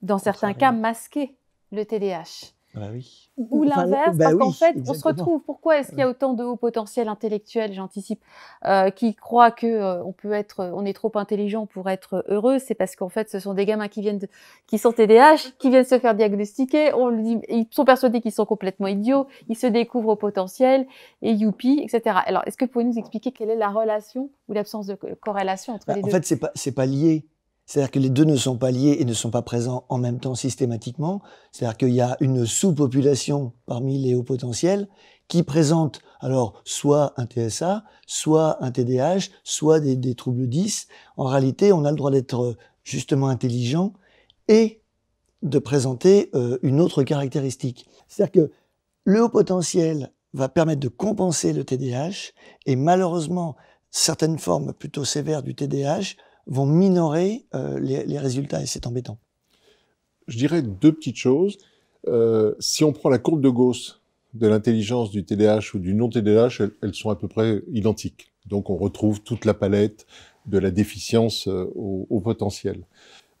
dans certains cas, masquer le TDAH. Bah ou l'inverse, bah parce qu'en fait, on se retrouve. Pourquoi est-ce qu'il y a autant de hauts potentiels intellectuels, j'anticipe, euh, qui croient que euh, on peut être, euh, on est trop intelligent pour être heureux C'est parce qu'en fait, ce sont des gamins qui viennent, qui sont TDAH, qui viennent se faire diagnostiquer. On le dit, ils sont persuadés qu'ils sont complètement idiots. Ils se découvrent au potentiel et youpi, etc. Alors, est-ce que vous pouvez nous expliquer quelle est la relation ou l'absence de corrélation entre bah, les deux En fait, c'est pas, c'est pas lié. C'est-à-dire que les deux ne sont pas liés et ne sont pas présents en même temps systématiquement. C'est-à-dire qu'il y a une sous-population parmi les hauts potentiels qui présente alors soit un TSA, soit un TDAH, soit des, troubles 10. En réalité, on a le droit d'être euh, justement intelligent et de présenter euh, une autre caractéristique. C'est-à-dire que le haut potentiel va permettre de compenser le TDAH et malheureusement, certaines formes plutôt sévères du TDAH vont minorer euh, les, résultats et c'est embêtant. Je dirais deux petites choses. Euh, si on prend la courbe de Gauss de l'intelligence du TDAH ou du non-TDAH, elles, sont à peu près identiques. Donc on retrouve toute la palette de la déficience euh, au, au, potentiel.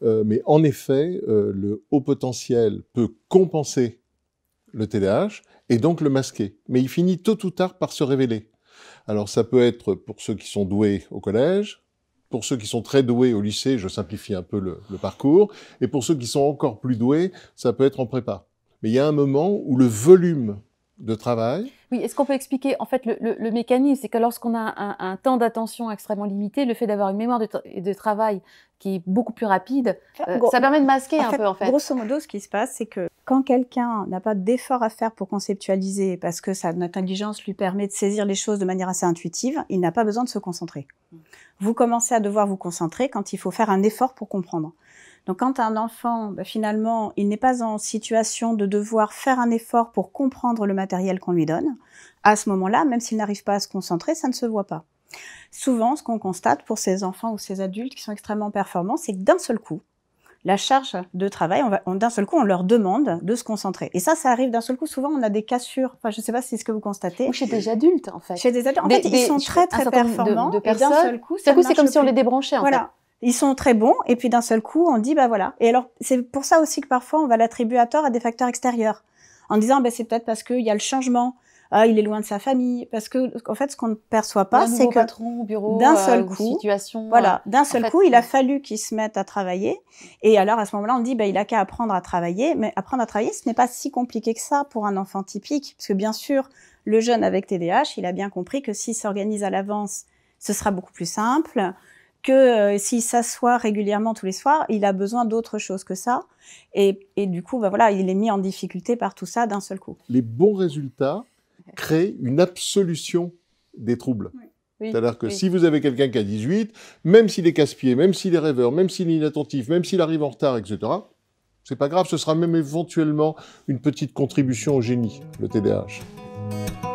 mais en effet, le haut potentiel peut compenser le TDAH et donc le masquer. Mais il finit tôt ou tard par se révéler. Alors ça peut être pour ceux qui sont doués au collège, pour ceux qui sont très doués au lycée, je simplifie un peu le, parcours, et pour ceux qui sont encore plus doués, ça peut être en prépa. Mais il y a un moment où le volume travail. Oui, est-ce qu'on peut expliquer en fait le, mécanisme C'est que lorsqu'on a un, temps d'attention extrêmement limité, le fait d'avoir une mémoire de, de, travail qui est beaucoup plus rapide, euh, ça permet de masquer un peu en fait. Grosso modo, ce qui se passe, c'est que quand quelqu'un n'a pas d'effort à faire pour conceptualiser, parce que sa, notre intelligence lui permet de saisir les choses de manière assez intuitive, il n'a pas besoin de se concentrer. Mm. Vous commencez à devoir vous concentrer quand il faut faire un effort pour comprendre. Donc quand un enfant, bah, finalement, il n'est pas en situation de devoir faire un effort pour comprendre le matériel qu'on lui donne, à ce moment-là, même s'il n'arrive pas à se concentrer, ça ne se voit pas. Souvent, ce qu'on constate pour ces enfants ou ces adultes qui sont extrêmement performants, c'est que d'un seul coup, la charge de travail, d'un seul coup, on leur demande de se concentrer. Et ça, ça arrive d'un seul coup. Souvent, on a des cassures. je ne sais pas si c'est ce que vous constatez. Ou chez des adultes, en fait. Chez des adultes. En fait, ils sont très, très performants. d'un seul coup, c'est comme si on les débranchait, en voilà. fait ils sont très bons, et puis d'un seul coup, on dit, bah voilà. Et alors, c'est pour ça aussi que parfois, on va l'attribuer à tort à des facteurs extérieurs, en disant, ben c'est peut-être parce qu'il y a le changement, ah, il est loin de sa famille, parce que en fait, ce qu'on ne perçoit pas, c'est que d'un euh, seul coup, situation, euh, voilà, d'un seul coup, il a euh, fallu qu'il se mette à travailler. Et alors à ce moment-là, on dit, bah, il a qu'à apprendre à travailler, mais apprendre à travailler, ce n'est pas si compliqué que ça pour un enfant typique, parce que bien sûr, le jeune avec TDAH, il a bien compris que s'il s'organise à l'avance, ce sera beaucoup plus simple que euh, s'il s'assoit régulièrement tous les soirs, il a besoin d'autre chose que ça. Et, et du coup, bah, voilà, il est mis en difficulté par tout ça d'un seul coup. Les bons résultats créent une absolution des troubles. C'est-à-dire que si vous avez quelqu'un qui a 18, même s'il est casse-pied, même s'il est rêveur, même s'il est inattentif, même s'il arrive en retard, etc., c'est pas grave, ce sera même éventuellement une petite contribution au génie, le TDAH.